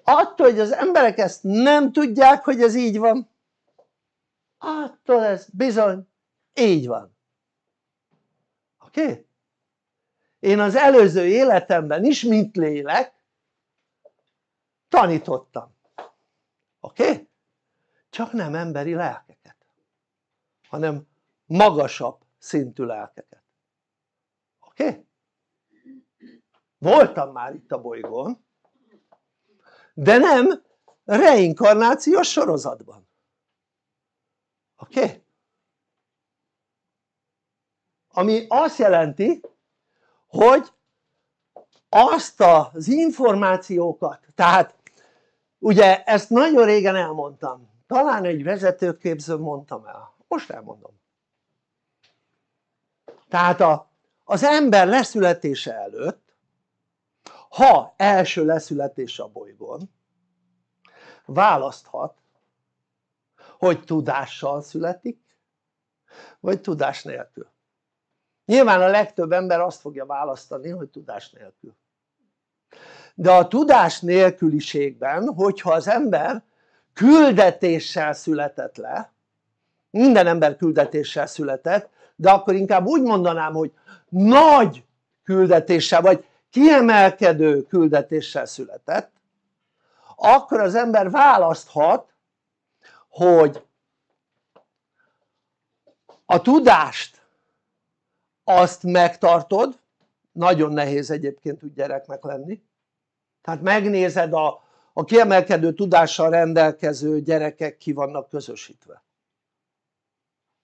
attól hogy az emberek ezt nem tudják hogy ez így van attól ez bizony így van oké? Okay? én az előző életemben is mint lélek tanítottam oké? Okay? csak nem emberi lelkeket hanem magasabb szintű lelkeket oké? Okay? voltam már itt a bolygón de nem reinkarnációs sorozatban oké? Okay? ami azt jelenti hogy azt az információkat tehát ugye ezt nagyon régen elmondtam talán egy vezetőképzőn mondtam el most elmondom tehát a, az ember leszületése előtt ha első leszületés a bolygón választhat hogy tudással születik vagy tudás nélkül Nyilván a legtöbb ember azt fogja választani, hogy tudás nélkül. De a tudás nélküliségben, hogyha az ember küldetéssel született le, minden ember küldetéssel született, de akkor inkább úgy mondanám, hogy nagy küldetéssel, vagy kiemelkedő küldetéssel született, akkor az ember választhat, hogy a tudást azt megtartod nagyon nehéz egyébként úgy gyereknek lenni tehát megnézed a, a kiemelkedő tudással rendelkező gyerekek ki vannak közösítve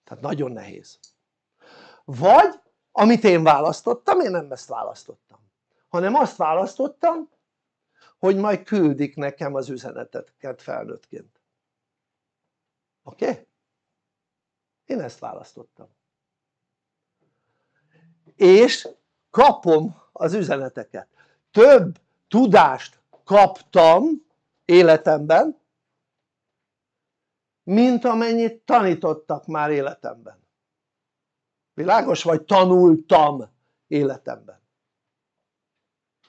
tehát nagyon nehéz vagy amit én választottam én nem ezt választottam hanem azt választottam hogy majd küldik nekem az üzeneteket felnőttként oké? Okay? én ezt választottam és kapom az üzeneteket több tudást kaptam életemben mint amennyit tanítottak már életemben világos? vagy tanultam életemben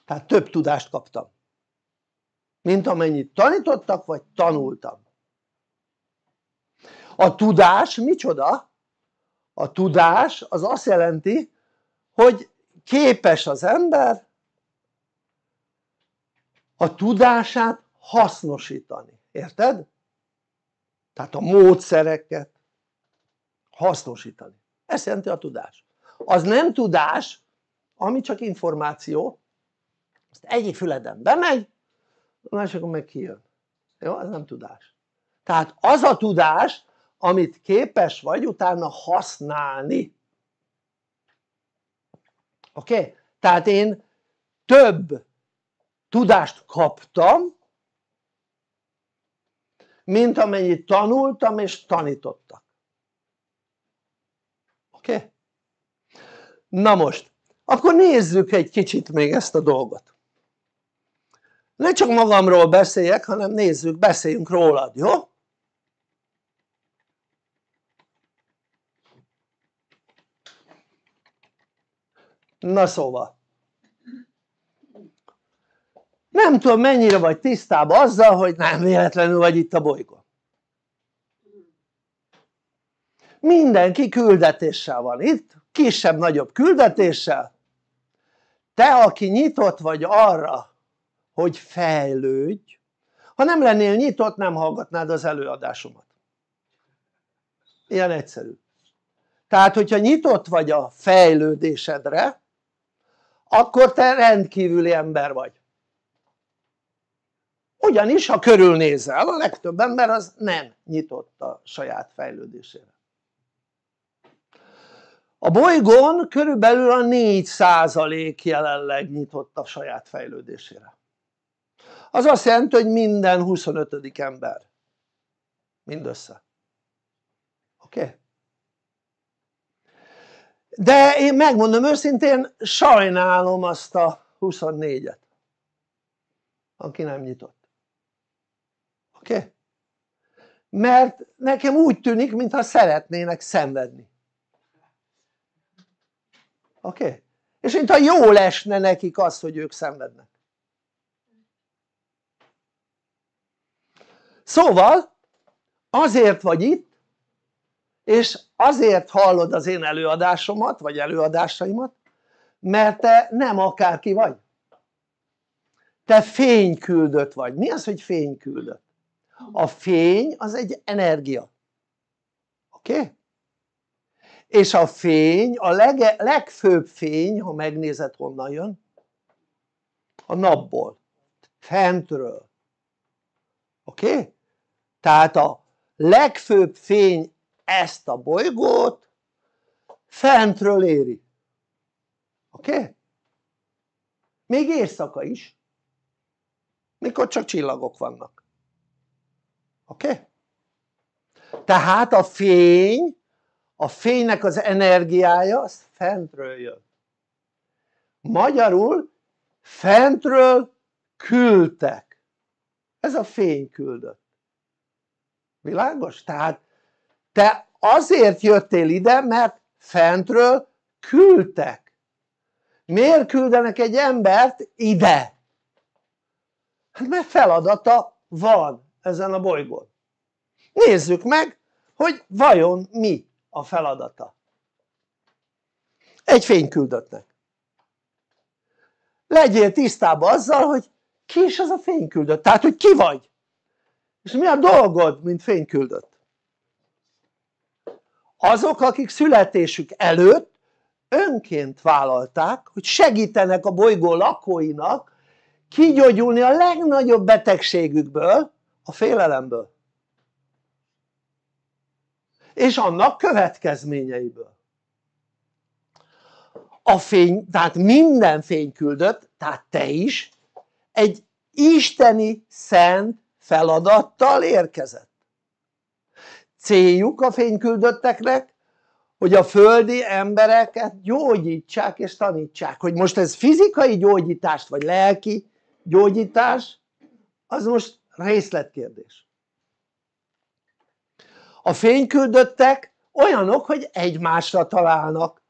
tehát több tudást kaptam mint amennyit tanítottak vagy tanultam a tudás micsoda? a tudás az azt jelenti hogy képes az ember a tudását hasznosítani, érted? tehát a módszereket hasznosítani, ezt jelenti a tudás az nem tudás ami csak információ azt egyik füleden bemegy a másikon meg kijön jó? ez nem tudás tehát az a tudás amit képes vagy utána használni oké? Okay? tehát én több tudást kaptam mint amennyit tanultam és tanítottak oké? Okay? na most akkor nézzük egy kicsit még ezt a dolgot ne csak magamról beszéljek hanem nézzük, beszéljünk rólad, jó? na szóval nem tudom mennyire vagy tisztában azzal hogy nem véletlenül vagy itt a bolygó. mindenki küldetéssel van itt kisebb-nagyobb küldetéssel te aki nyitott vagy arra hogy fejlődj ha nem lennél nyitott nem hallgatnád az előadásomat ilyen egyszerű tehát hogyha nyitott vagy a fejlődésedre akkor te rendkívüli ember vagy ugyanis ha körülnézel a legtöbb ember az nem nyitott a saját fejlődésére a bolygón körülbelül a 4% jelenleg nyitott a saját fejlődésére az azt jelenti hogy minden 25. ember mindössze oké? Okay? de én megmondom őszintén sajnálom azt a 24-et aki nem nyitott oké? Okay? mert nekem úgy tűnik mintha szeretnének szenvedni oké? Okay? és mintha jó lesne nekik az hogy ők szenvednek szóval azért vagy itt és azért hallod az én előadásomat vagy előadásaimat mert te nem akárki vagy te fényküldött vagy, mi az hogy fényküldött? a fény az egy energia oké? Okay? és a fény, a lege, legfőbb fény ha megnézed honnan jön a napból, fentről oké? Okay? tehát a legfőbb fény ezt a bolygót fentről éri oké? Okay? még éjszaka is mikor csak csillagok vannak oké? Okay? tehát a fény a fénynek az energiája az fentről jön magyarul fentről küldtek ez a fény küldött világos? tehát te azért jöttél ide mert fentről küldtek miért küldenek egy embert ide? hát mert feladata van ezen a bolygón nézzük meg hogy vajon mi a feladata egy fény küldöttnek legyél tisztában azzal hogy ki is az a fényküldött, tehát hogy ki vagy és mi a dolgod mint fényküldött azok akik születésük előtt önként vállalták hogy segítenek a bolygó lakóinak kigyógyulni a legnagyobb betegségükből a félelemből és annak következményeiből a fény, tehát minden küldött, tehát te is egy isteni szent feladattal érkezett céljuk a fényküldötteknek hogy a földi embereket gyógyítsák és tanítsák hogy most ez fizikai gyógyítást vagy lelki gyógyítás az most részletkérdés a fényküldöttek olyanok hogy egymásra találnak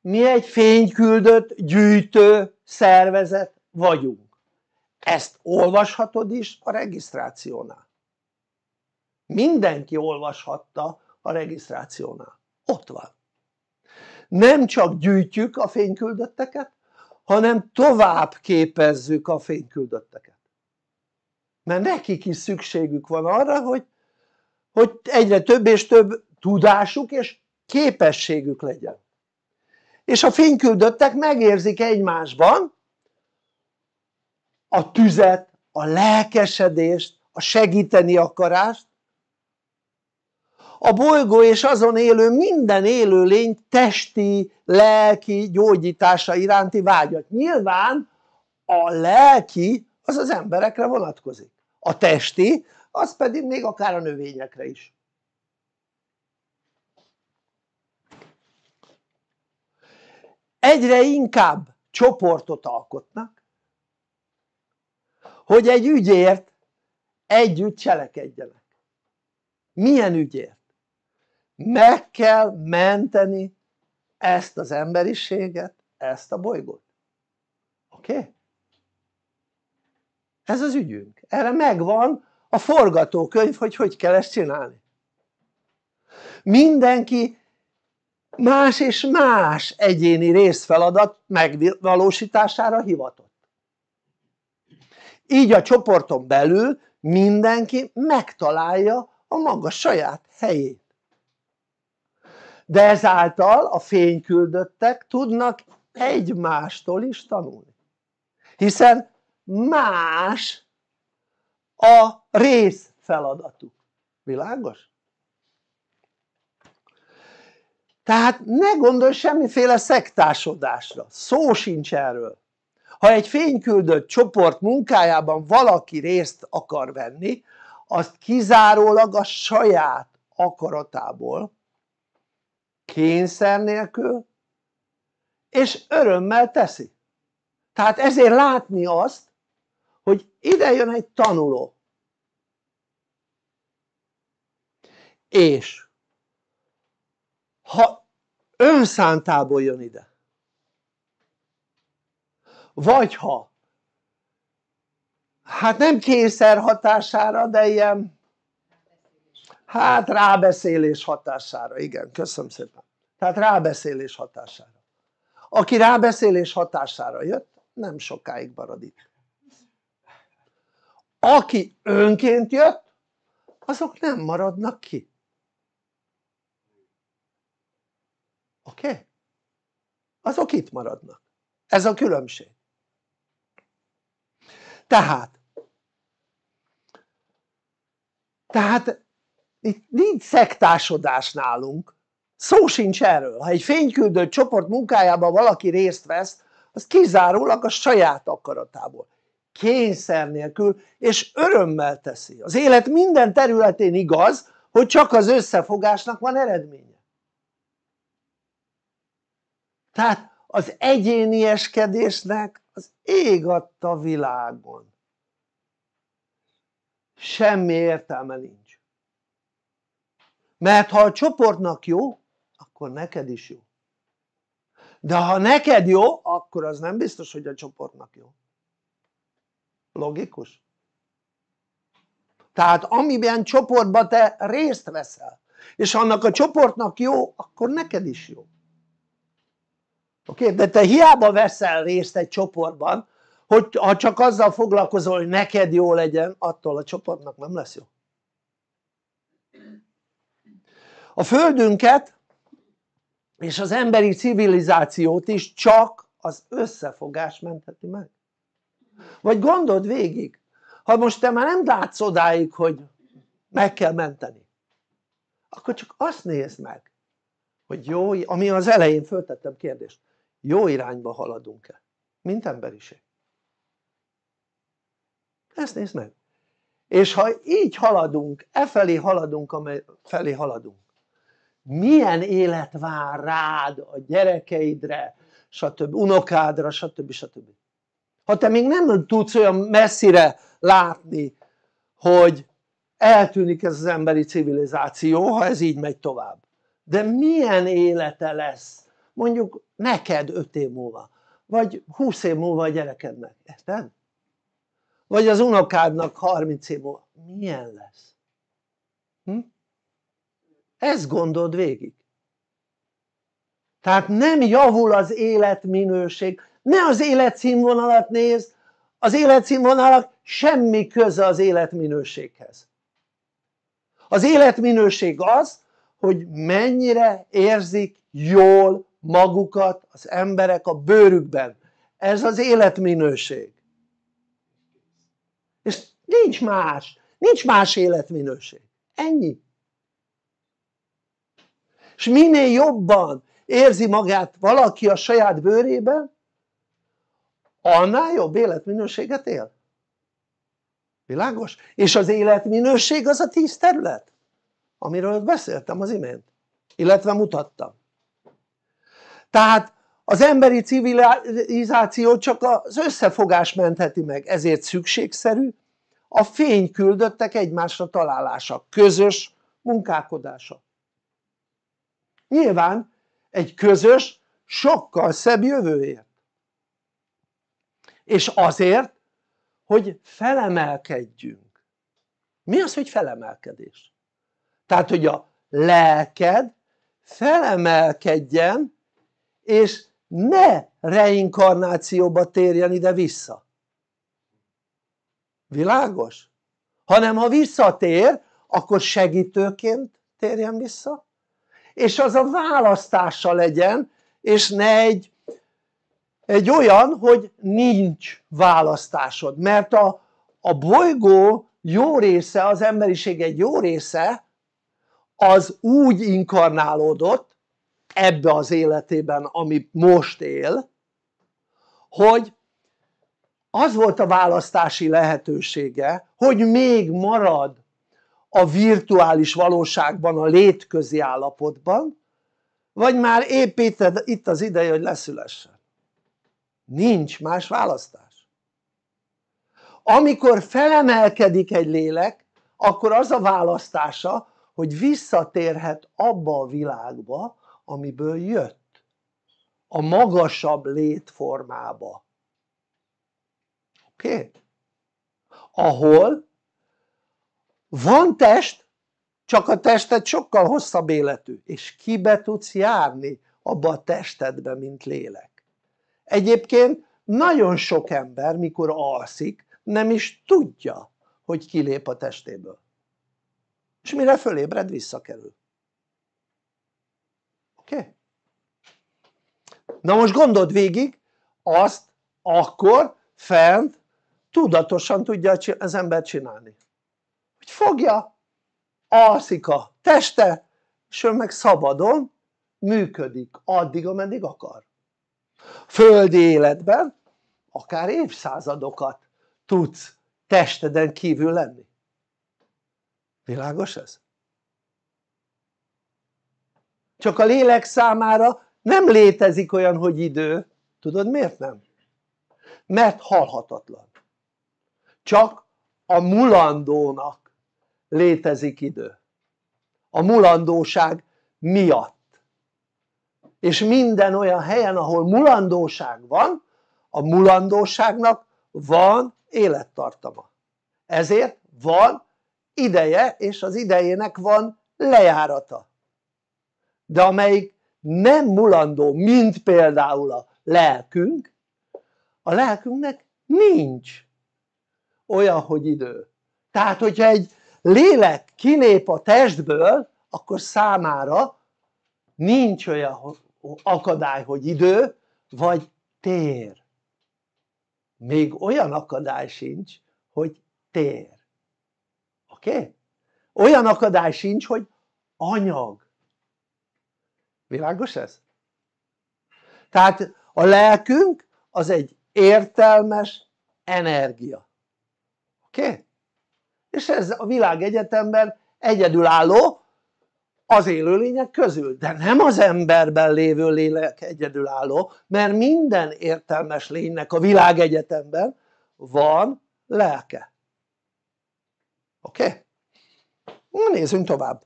mi egy fényküldött gyűjtő szervezet vagyunk ezt olvashatod is a regisztrációnál mindenki olvashatta a regisztrációnál, ott van nem csak gyűjtjük a fényküldötteket hanem tovább képezzük a fényküldötteket mert nekik is szükségük van arra hogy, hogy egyre több és több tudásuk és képességük legyen és a fényküldöttek megérzik egymásban a tüzet, a lelkesedést, a segíteni akarást a bolygó és azon élő minden élő lény testi, lelki gyógyítása iránti vágyat. Nyilván a lelki az az emberekre vonatkozik, a testi az pedig még akár a növényekre is. Egyre inkább csoportot alkotnak, hogy egy ügyért együtt cselekedjenek. Milyen ügyért? meg kell menteni ezt az emberiséget, ezt a bolygót oké? Okay? ez az ügyünk, erre megvan a forgatókönyv hogy hogy kell ezt csinálni mindenki más és más egyéni részfeladat megvalósítására hivatott így a csoporton belül mindenki megtalálja a maga saját helyét de ezáltal a fényküldöttek tudnak egymástól is tanulni hiszen más a rész feladatuk, világos? tehát ne gondolj semmiféle szektásodásra, szó sincs erről ha egy fényküldött csoport munkájában valaki részt akar venni azt kizárólag a saját akaratából kényszer nélkül és örömmel teszi tehát ezért látni azt hogy ide jön egy tanuló és ha önszántából jön ide vagy ha hát nem kényszer hatására de ilyen Hát rábeszélés hatására, igen, köszönöm szépen. Tehát rábeszélés hatására. Aki rábeszélés hatására jött, nem sokáig marad itt. Aki önként jött, azok nem maradnak ki. Oké? Okay? Azok itt maradnak. Ez a különbség. Tehát tehát itt nincs szektásodás nálunk, szó sincs erről. Ha egy fényküldő csoport munkájában valaki részt vesz, az kizárólag a saját akaratából, kényszer nélkül, és örömmel teszi. Az élet minden területén igaz, hogy csak az összefogásnak van eredménye. Tehát az egyénieskedésnek az ég adta világon semmi értelme nincs mert ha a csoportnak jó akkor neked is jó de ha neked jó akkor az nem biztos hogy a csoportnak jó logikus? tehát amiben csoportban te részt veszel és annak a csoportnak jó akkor neked is jó oké? Okay? de te hiába veszel részt egy csoportban hogy ha csak azzal foglalkozol hogy neked jó legyen attól a csoportnak nem lesz jó a földünket és az emberi civilizációt is csak az összefogás mentheti meg vagy gondold végig ha most te már nem látsz odáig hogy meg kell menteni akkor csak azt nézd meg hogy jó, ami az elején föltettem kérdést jó irányba haladunk-e mint emberiség ezt nézd meg és ha így haladunk, e felé haladunk, amely felé haladunk milyen élet vár rád, a gyerekeidre, stb. unokádra, stb. stb. Ha te még nem tudsz olyan messzire látni, hogy eltűnik ez az emberi civilizáció, ha ez így megy tovább. De milyen élete lesz mondjuk neked 5 év múlva, vagy 20 év múlva a gyerekednek, érted? Vagy az unokádnak 30 év múlva, milyen lesz? Hm? ezt gondold végig tehát nem javul az életminőség ne az életszínvonalat nézd az életszínvonalak semmi köze az életminőséghez az életminőség az hogy mennyire érzik jól magukat az emberek a bőrükben ez az életminőség és nincs más nincs más életminőség ennyi és minél jobban érzi magát valaki a saját bőrében annál jobb életminőséget él világos? és az életminőség az a tíz terület amiről beszéltem az imént illetve mutattam tehát az emberi civilizáció csak az összefogás mentheti meg ezért szükségszerű a fény küldöttek egymásra találása közös munkálkodása nyilván egy közös, sokkal szebb jövőért és azért hogy felemelkedjünk mi az hogy felemelkedés? tehát hogy a lelked felemelkedjen és ne reinkarnációba térjen ide-vissza világos? hanem ha visszatér akkor segítőként térjen vissza és az a választása legyen és ne egy, egy olyan hogy nincs választásod mert a, a bolygó jó része az emberiség egy jó része az úgy inkarnálódott ebbe az életében ami most él hogy az volt a választási lehetősége hogy még marad a virtuális valóságban, a létközi állapotban, vagy már építed itt az ideje, hogy leszülessen. Nincs más választás. Amikor felemelkedik egy lélek, akkor az a választása, hogy visszatérhet abba a világba, amiből jött, a magasabb létformába. Oké? Okay? Ahol van test, csak a tested sokkal hosszabb életű, és kibe tudsz járni abba a testedbe, mint lélek. Egyébként nagyon sok ember, mikor alszik, nem is tudja, hogy kilép a testéből. És mire fölébred, visszakerül. Oké? Okay? Na most gondold végig, azt akkor fent tudatosan tudja az ember csinálni így fogja, alszik a teste, és ő meg szabadon működik addig, ameddig akar. Földi életben akár évszázadokat tudsz testeden kívül lenni. Világos ez? Csak a lélek számára nem létezik olyan, hogy idő. Tudod miért nem? Mert halhatatlan. Csak a mulandónak létezik idő a mulandóság miatt és minden olyan helyen ahol mulandóság van a mulandóságnak van élettartama ezért van ideje és az idejének van lejárata de amelyik nem mulandó mint például a lelkünk a lelkünknek nincs olyan hogy idő tehát hogyha egy lélek kilép a testből akkor számára nincs olyan akadály hogy idő vagy tér még olyan akadály sincs hogy tér oké? Okay? olyan akadály sincs hogy anyag világos ez? tehát a lelkünk az egy értelmes energia oké? Okay? és ez a világegyetemben egyedülálló az élőlények közül, de nem az emberben lévő lélek egyedülálló, mert minden értelmes lénynek a világegyetemben van lelke. Oké? Okay? Nézzünk tovább.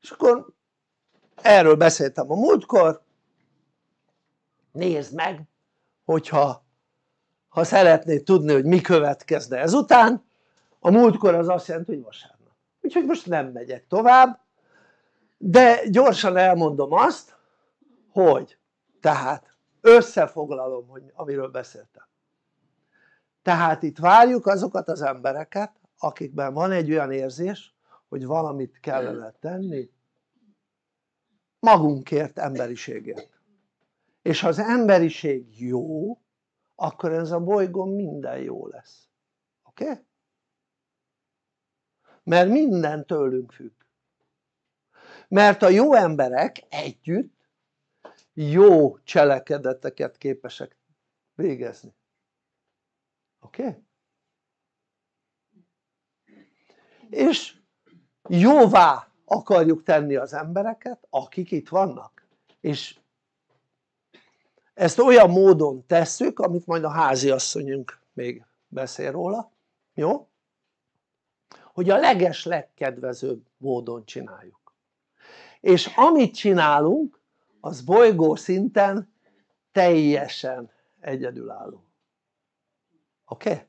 És akkor erről beszéltem a múltkor, nézd meg hogyha ha szeretnéd tudni hogy mi következne ezután a múltkor az azt jelenti hogy vasárnap úgyhogy most nem megyek tovább de gyorsan elmondom azt hogy tehát összefoglalom hogy amiről beszéltem tehát itt várjuk azokat az embereket akikben van egy olyan érzés hogy valamit kellene tenni magunkért, emberiségért és ha az emberiség jó akkor ez a bolygón minden jó lesz, oké? Okay? mert minden tőlünk függ mert a jó emberek együtt jó cselekedeteket képesek végezni oké? Okay? és jóvá akarjuk tenni az embereket akik itt vannak és ezt olyan módon tesszük amit majd a háziasszonyunk még beszél róla jó? hogy a leges legkedvezőbb módon csináljuk és amit csinálunk az bolygó szinten teljesen egyedülálló oké? Okay?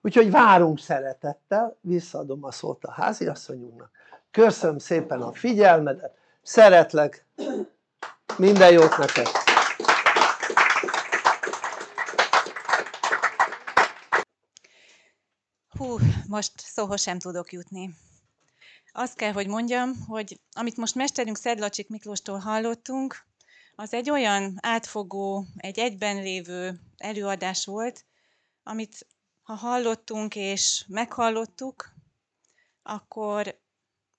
úgyhogy várunk szeretettel, visszaadom a szót a asszonyunknak. köszönöm szépen a figyelmedet, szeretlek minden jót neked! Hú, most szóhoz sem tudok jutni. Azt kell, hogy mondjam, hogy amit most mesterünk Szedlacsik Miklóstól hallottunk, az egy olyan átfogó, egy egyben lévő előadás volt, amit ha hallottunk és meghallottuk, akkor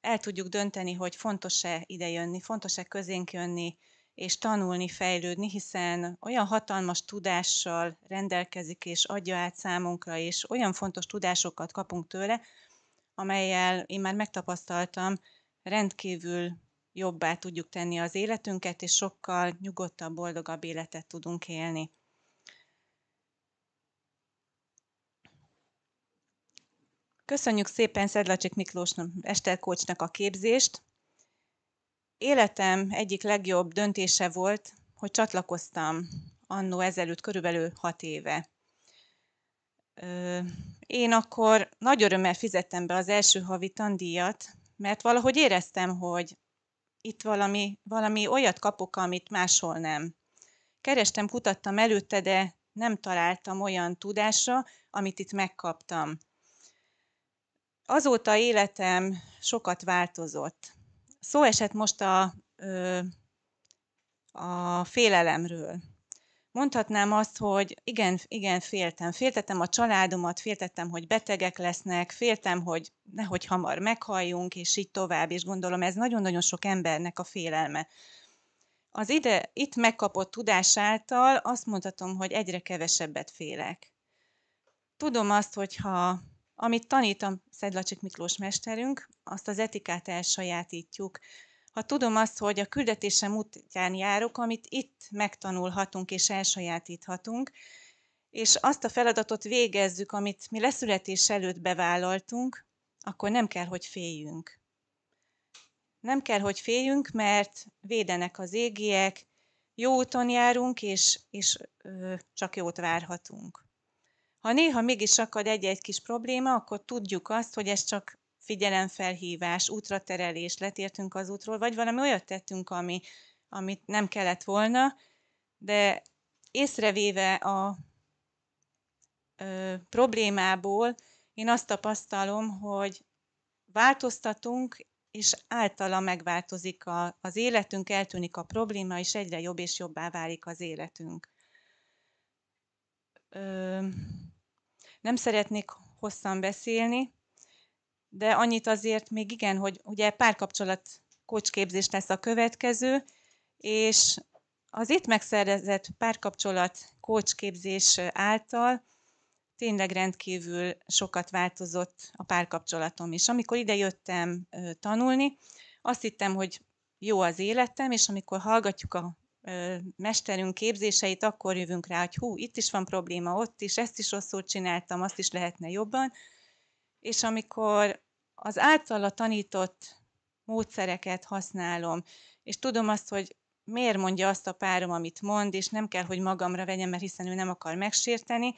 el tudjuk dönteni, hogy fontos-e idejönni, fontos-e közénk jönni, és tanulni, fejlődni, hiszen olyan hatalmas tudással rendelkezik és adja át számunkra, és olyan fontos tudásokat kapunk tőle, amelyel én már megtapasztaltam, rendkívül jobbá tudjuk tenni az életünket, és sokkal nyugodtabb, boldogabb életet tudunk élni. Köszönjük szépen Szedlacsik Miklós Ester a képzést, Életem egyik legjobb döntése volt, hogy csatlakoztam annó ezelőtt körülbelül hat éve. Én akkor nagy örömmel fizettem be az első havi tandíjat, mert valahogy éreztem, hogy itt valami, valami olyat kapok, amit máshol nem. Kerestem, kutattam előtte, de nem találtam olyan tudásra, amit itt megkaptam. Azóta életem sokat változott. Szó esett most a, a félelemről. Mondhatnám azt, hogy igen, igen, féltem. Féltettem a családomat, féltettem, hogy betegek lesznek, féltem, hogy nehogy hamar meghalljunk, és így tovább, és gondolom ez nagyon-nagyon sok embernek a félelme. Az ide, itt megkapott tudás által azt mondhatom, hogy egyre kevesebbet félek. Tudom azt, hogyha amit tanít a Szedlacsik Miklós mesterünk, azt az etikát elsajátítjuk. Ha tudom azt, hogy a küldetésem útján járok, amit itt megtanulhatunk és elsajátíthatunk, és azt a feladatot végezzük, amit mi leszületés előtt bevállaltunk, akkor nem kell, hogy féljünk. Nem kell, hogy féljünk, mert védenek az égiek, jó úton járunk, és, és ö, csak jót várhatunk. Ha néha mégis akad egy-egy kis probléma, akkor tudjuk azt, hogy ez csak figyelemfelhívás, útraterelés, letértünk az útról, vagy valami olyat tettünk, ami, amit nem kellett volna, de észrevéve a ö, problémából, én azt tapasztalom, hogy változtatunk, és általa megváltozik a, az életünk, eltűnik a probléma, és egyre jobb és jobbá válik az életünk. Ö, nem szeretnék hosszan beszélni, de annyit azért még igen, hogy ugye párkapcsolat kocsképzés lesz a következő, és az itt megszerzett párkapcsolat kócsképzés által tényleg rendkívül sokat változott a párkapcsolatom is. Amikor ide jöttem tanulni, azt hittem, hogy jó az életem, és amikor hallgatjuk a mesterünk képzéseit, akkor jövünk rá, hogy hú, itt is van probléma, ott is, ezt is rosszul csináltam, azt is lehetne jobban. És amikor az általa tanított módszereket használom, és tudom azt, hogy miért mondja azt a párom, amit mond, és nem kell, hogy magamra vegyem, mert hiszen ő nem akar megsérteni,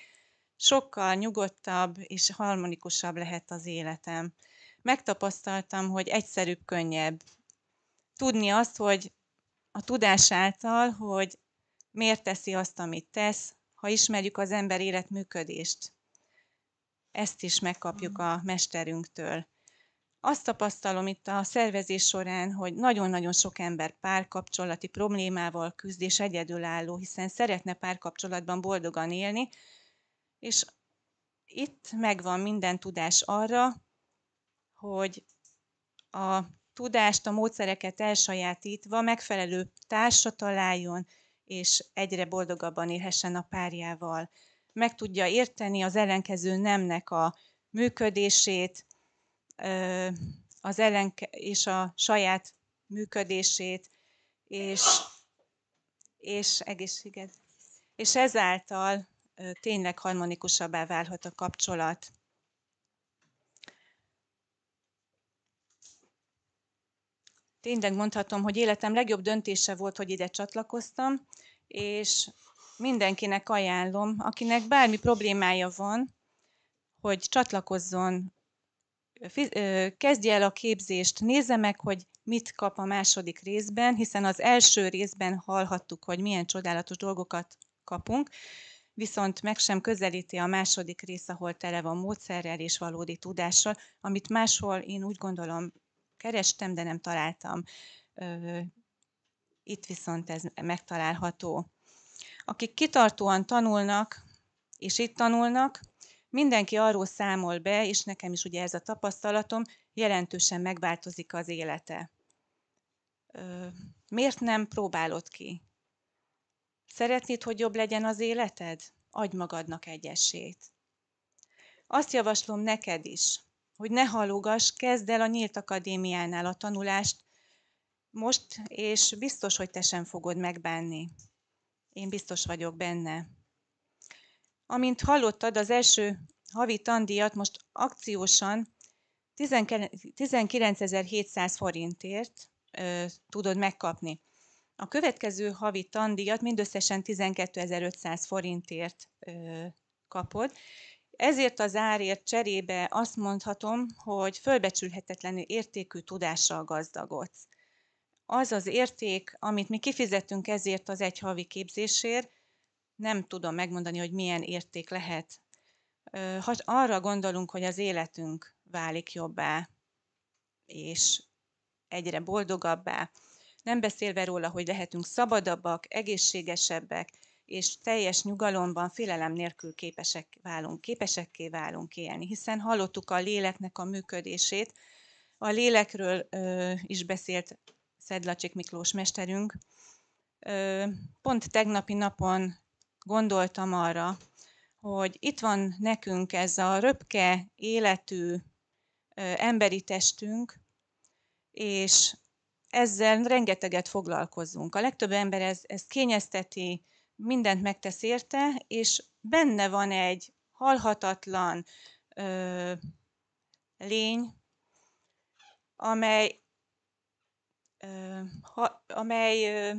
sokkal nyugodtabb és harmonikusabb lehet az életem. Megtapasztaltam, hogy egyszerűbb, könnyebb. Tudni azt, hogy a tudás által, hogy miért teszi azt, amit tesz, ha ismerjük az ember élet működést. Ezt is megkapjuk a mesterünktől. Azt tapasztalom itt a szervezés során, hogy nagyon-nagyon sok ember párkapcsolati problémával küzd és egyedülálló, hiszen szeretne párkapcsolatban boldogan élni, és itt megvan minden tudás arra, hogy a tudást, a módszereket elsajátítva megfelelő társa találjon, és egyre boldogabban élhessen a párjával. Meg tudja érteni az ellenkező nemnek a működését, az ellenke- és a saját működését, és, és egészséget. És ezáltal tényleg harmonikusabbá válhat a kapcsolat. tényleg mondhatom, hogy életem legjobb döntése volt, hogy ide csatlakoztam, és mindenkinek ajánlom, akinek bármi problémája van, hogy csatlakozzon, kezdje el a képzést, nézze meg, hogy mit kap a második részben, hiszen az első részben hallhattuk, hogy milyen csodálatos dolgokat kapunk, viszont meg sem közelíti a második rész, ahol tele van módszerrel és valódi tudással, amit máshol én úgy gondolom kerestem, de nem találtam. Itt viszont ez megtalálható. Akik kitartóan tanulnak, és itt tanulnak, mindenki arról számol be, és nekem is ugye ez a tapasztalatom, jelentősen megváltozik az élete. Miért nem próbálod ki? Szeretnéd, hogy jobb legyen az életed? Adj magadnak egy esélyt. Azt javaslom neked is, hogy ne halogass, kezd el a Nyílt Akadémiánál a tanulást most, és biztos, hogy te sem fogod megbánni. Én biztos vagyok benne. Amint hallottad, az első havi tandíjat most akciósan 19.700 forintért ö, tudod megkapni. A következő havi tandíjat mindösszesen 12.500 forintért ö, kapod, ezért az árért cserébe azt mondhatom, hogy fölbecsülhetetlenül értékű tudással gazdagodsz. Az az érték, amit mi kifizetünk ezért az egy havi képzésért, nem tudom megmondani, hogy milyen érték lehet. Ha arra gondolunk, hogy az életünk válik jobbá, és egyre boldogabbá, nem beszélve róla, hogy lehetünk szabadabbak, egészségesebbek, és teljes nyugalomban, félelem nélkül képesek válunk, képesekké válunk élni, hiszen hallottuk a léleknek a működését, a lélekről ö, is beszélt Szedlacsik Miklós mesterünk. Ö, pont tegnapi napon gondoltam arra, hogy itt van nekünk ez a röpke életű ö, emberi testünk, és ezzel rengeteget foglalkozunk. A legtöbb ember ez, ez kényezteti, mindent megtesz érte, és benne van egy halhatatlan ö, lény, amely, ö, ha, amely ö,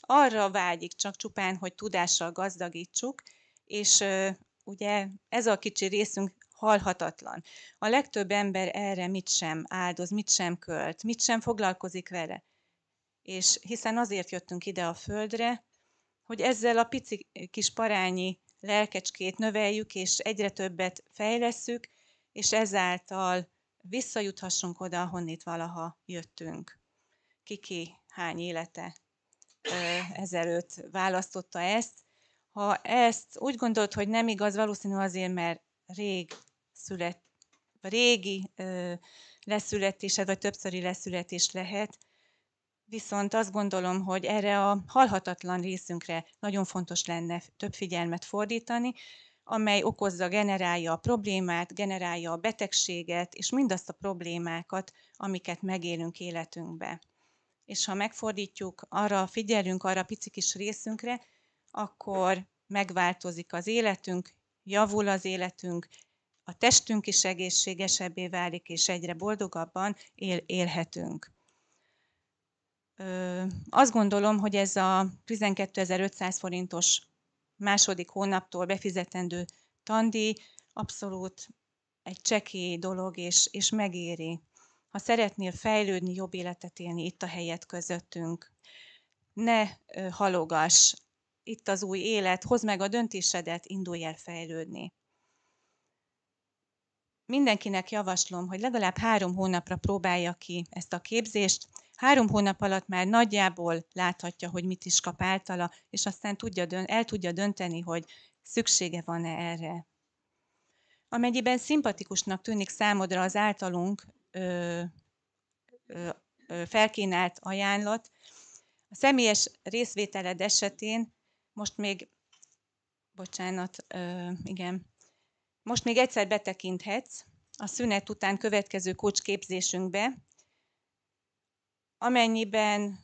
arra vágyik csak csupán, hogy tudással gazdagítsuk, és ö, ugye ez a kicsi részünk halhatatlan. A legtöbb ember erre mit sem áldoz, mit sem költ, mit sem foglalkozik vele. És hiszen azért jöttünk ide a földre, hogy ezzel a pici kis parányi lelkecskét növeljük, és egyre többet fejleszünk, és ezáltal visszajuthassunk oda, ahonnit valaha jöttünk. Kiki hány élete ezelőtt választotta ezt. Ha ezt úgy gondolt, hogy nem igaz, valószínű azért, mert rég szület, régi leszületésed, vagy többszöri leszületés lehet, Viszont azt gondolom, hogy erre a halhatatlan részünkre nagyon fontos lenne több figyelmet fordítani, amely okozza, generálja a problémát, generálja a betegséget, és mindazt a problémákat, amiket megélünk életünkbe. És ha megfordítjuk, arra figyelünk, arra pici kis részünkre, akkor megváltozik az életünk, javul az életünk, a testünk is egészségesebbé válik, és egyre boldogabban él, élhetünk. Azt gondolom, hogy ez a 12.500 forintos második hónaptól befizetendő tandíj abszolút egy csekély dolog, és, és megéri. Ha szeretnél fejlődni, jobb életet élni itt a helyet közöttünk, ne halogass, itt az új élet, hozd meg a döntésedet, indulj el fejlődni. Mindenkinek javaslom, hogy legalább három hónapra próbálja ki ezt a képzést, Három hónap alatt már nagyjából láthatja, hogy mit is kap általa, és aztán tudja, el tudja dönteni, hogy szüksége van-e erre. Amennyiben szimpatikusnak tűnik számodra az általunk ö, ö, ö, felkínált ajánlat, a személyes részvételed esetén most még, bocsánat, ö, igen, most még egyszer betekinthetsz a szünet után következő kócsképzésünkbe, képzésünkbe, Amennyiben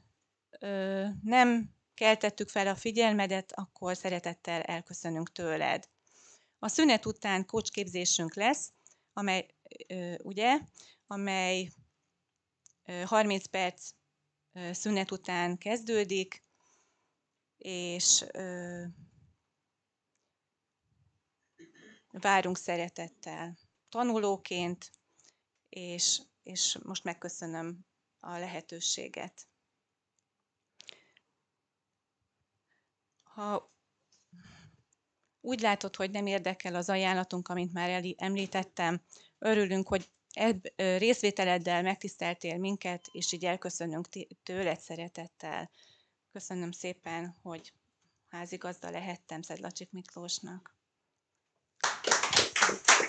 ö, nem keltettük fel a figyelmedet, akkor szeretettel elköszönünk tőled. A szünet után kócsképzésünk lesz, amely, ö, ugye, amely ö, 30 perc ö, szünet után kezdődik, és ö, várunk szeretettel tanulóként, és, és most megköszönöm a lehetőséget. Ha úgy látod, hogy nem érdekel az ajánlatunk, amint már említettem, örülünk, hogy ebb, részvételeddel megtiszteltél minket, és így elköszönünk tőled szeretettel. Köszönöm szépen, hogy házigazda lehettem Szedlacsik Miklósnak. Thank you.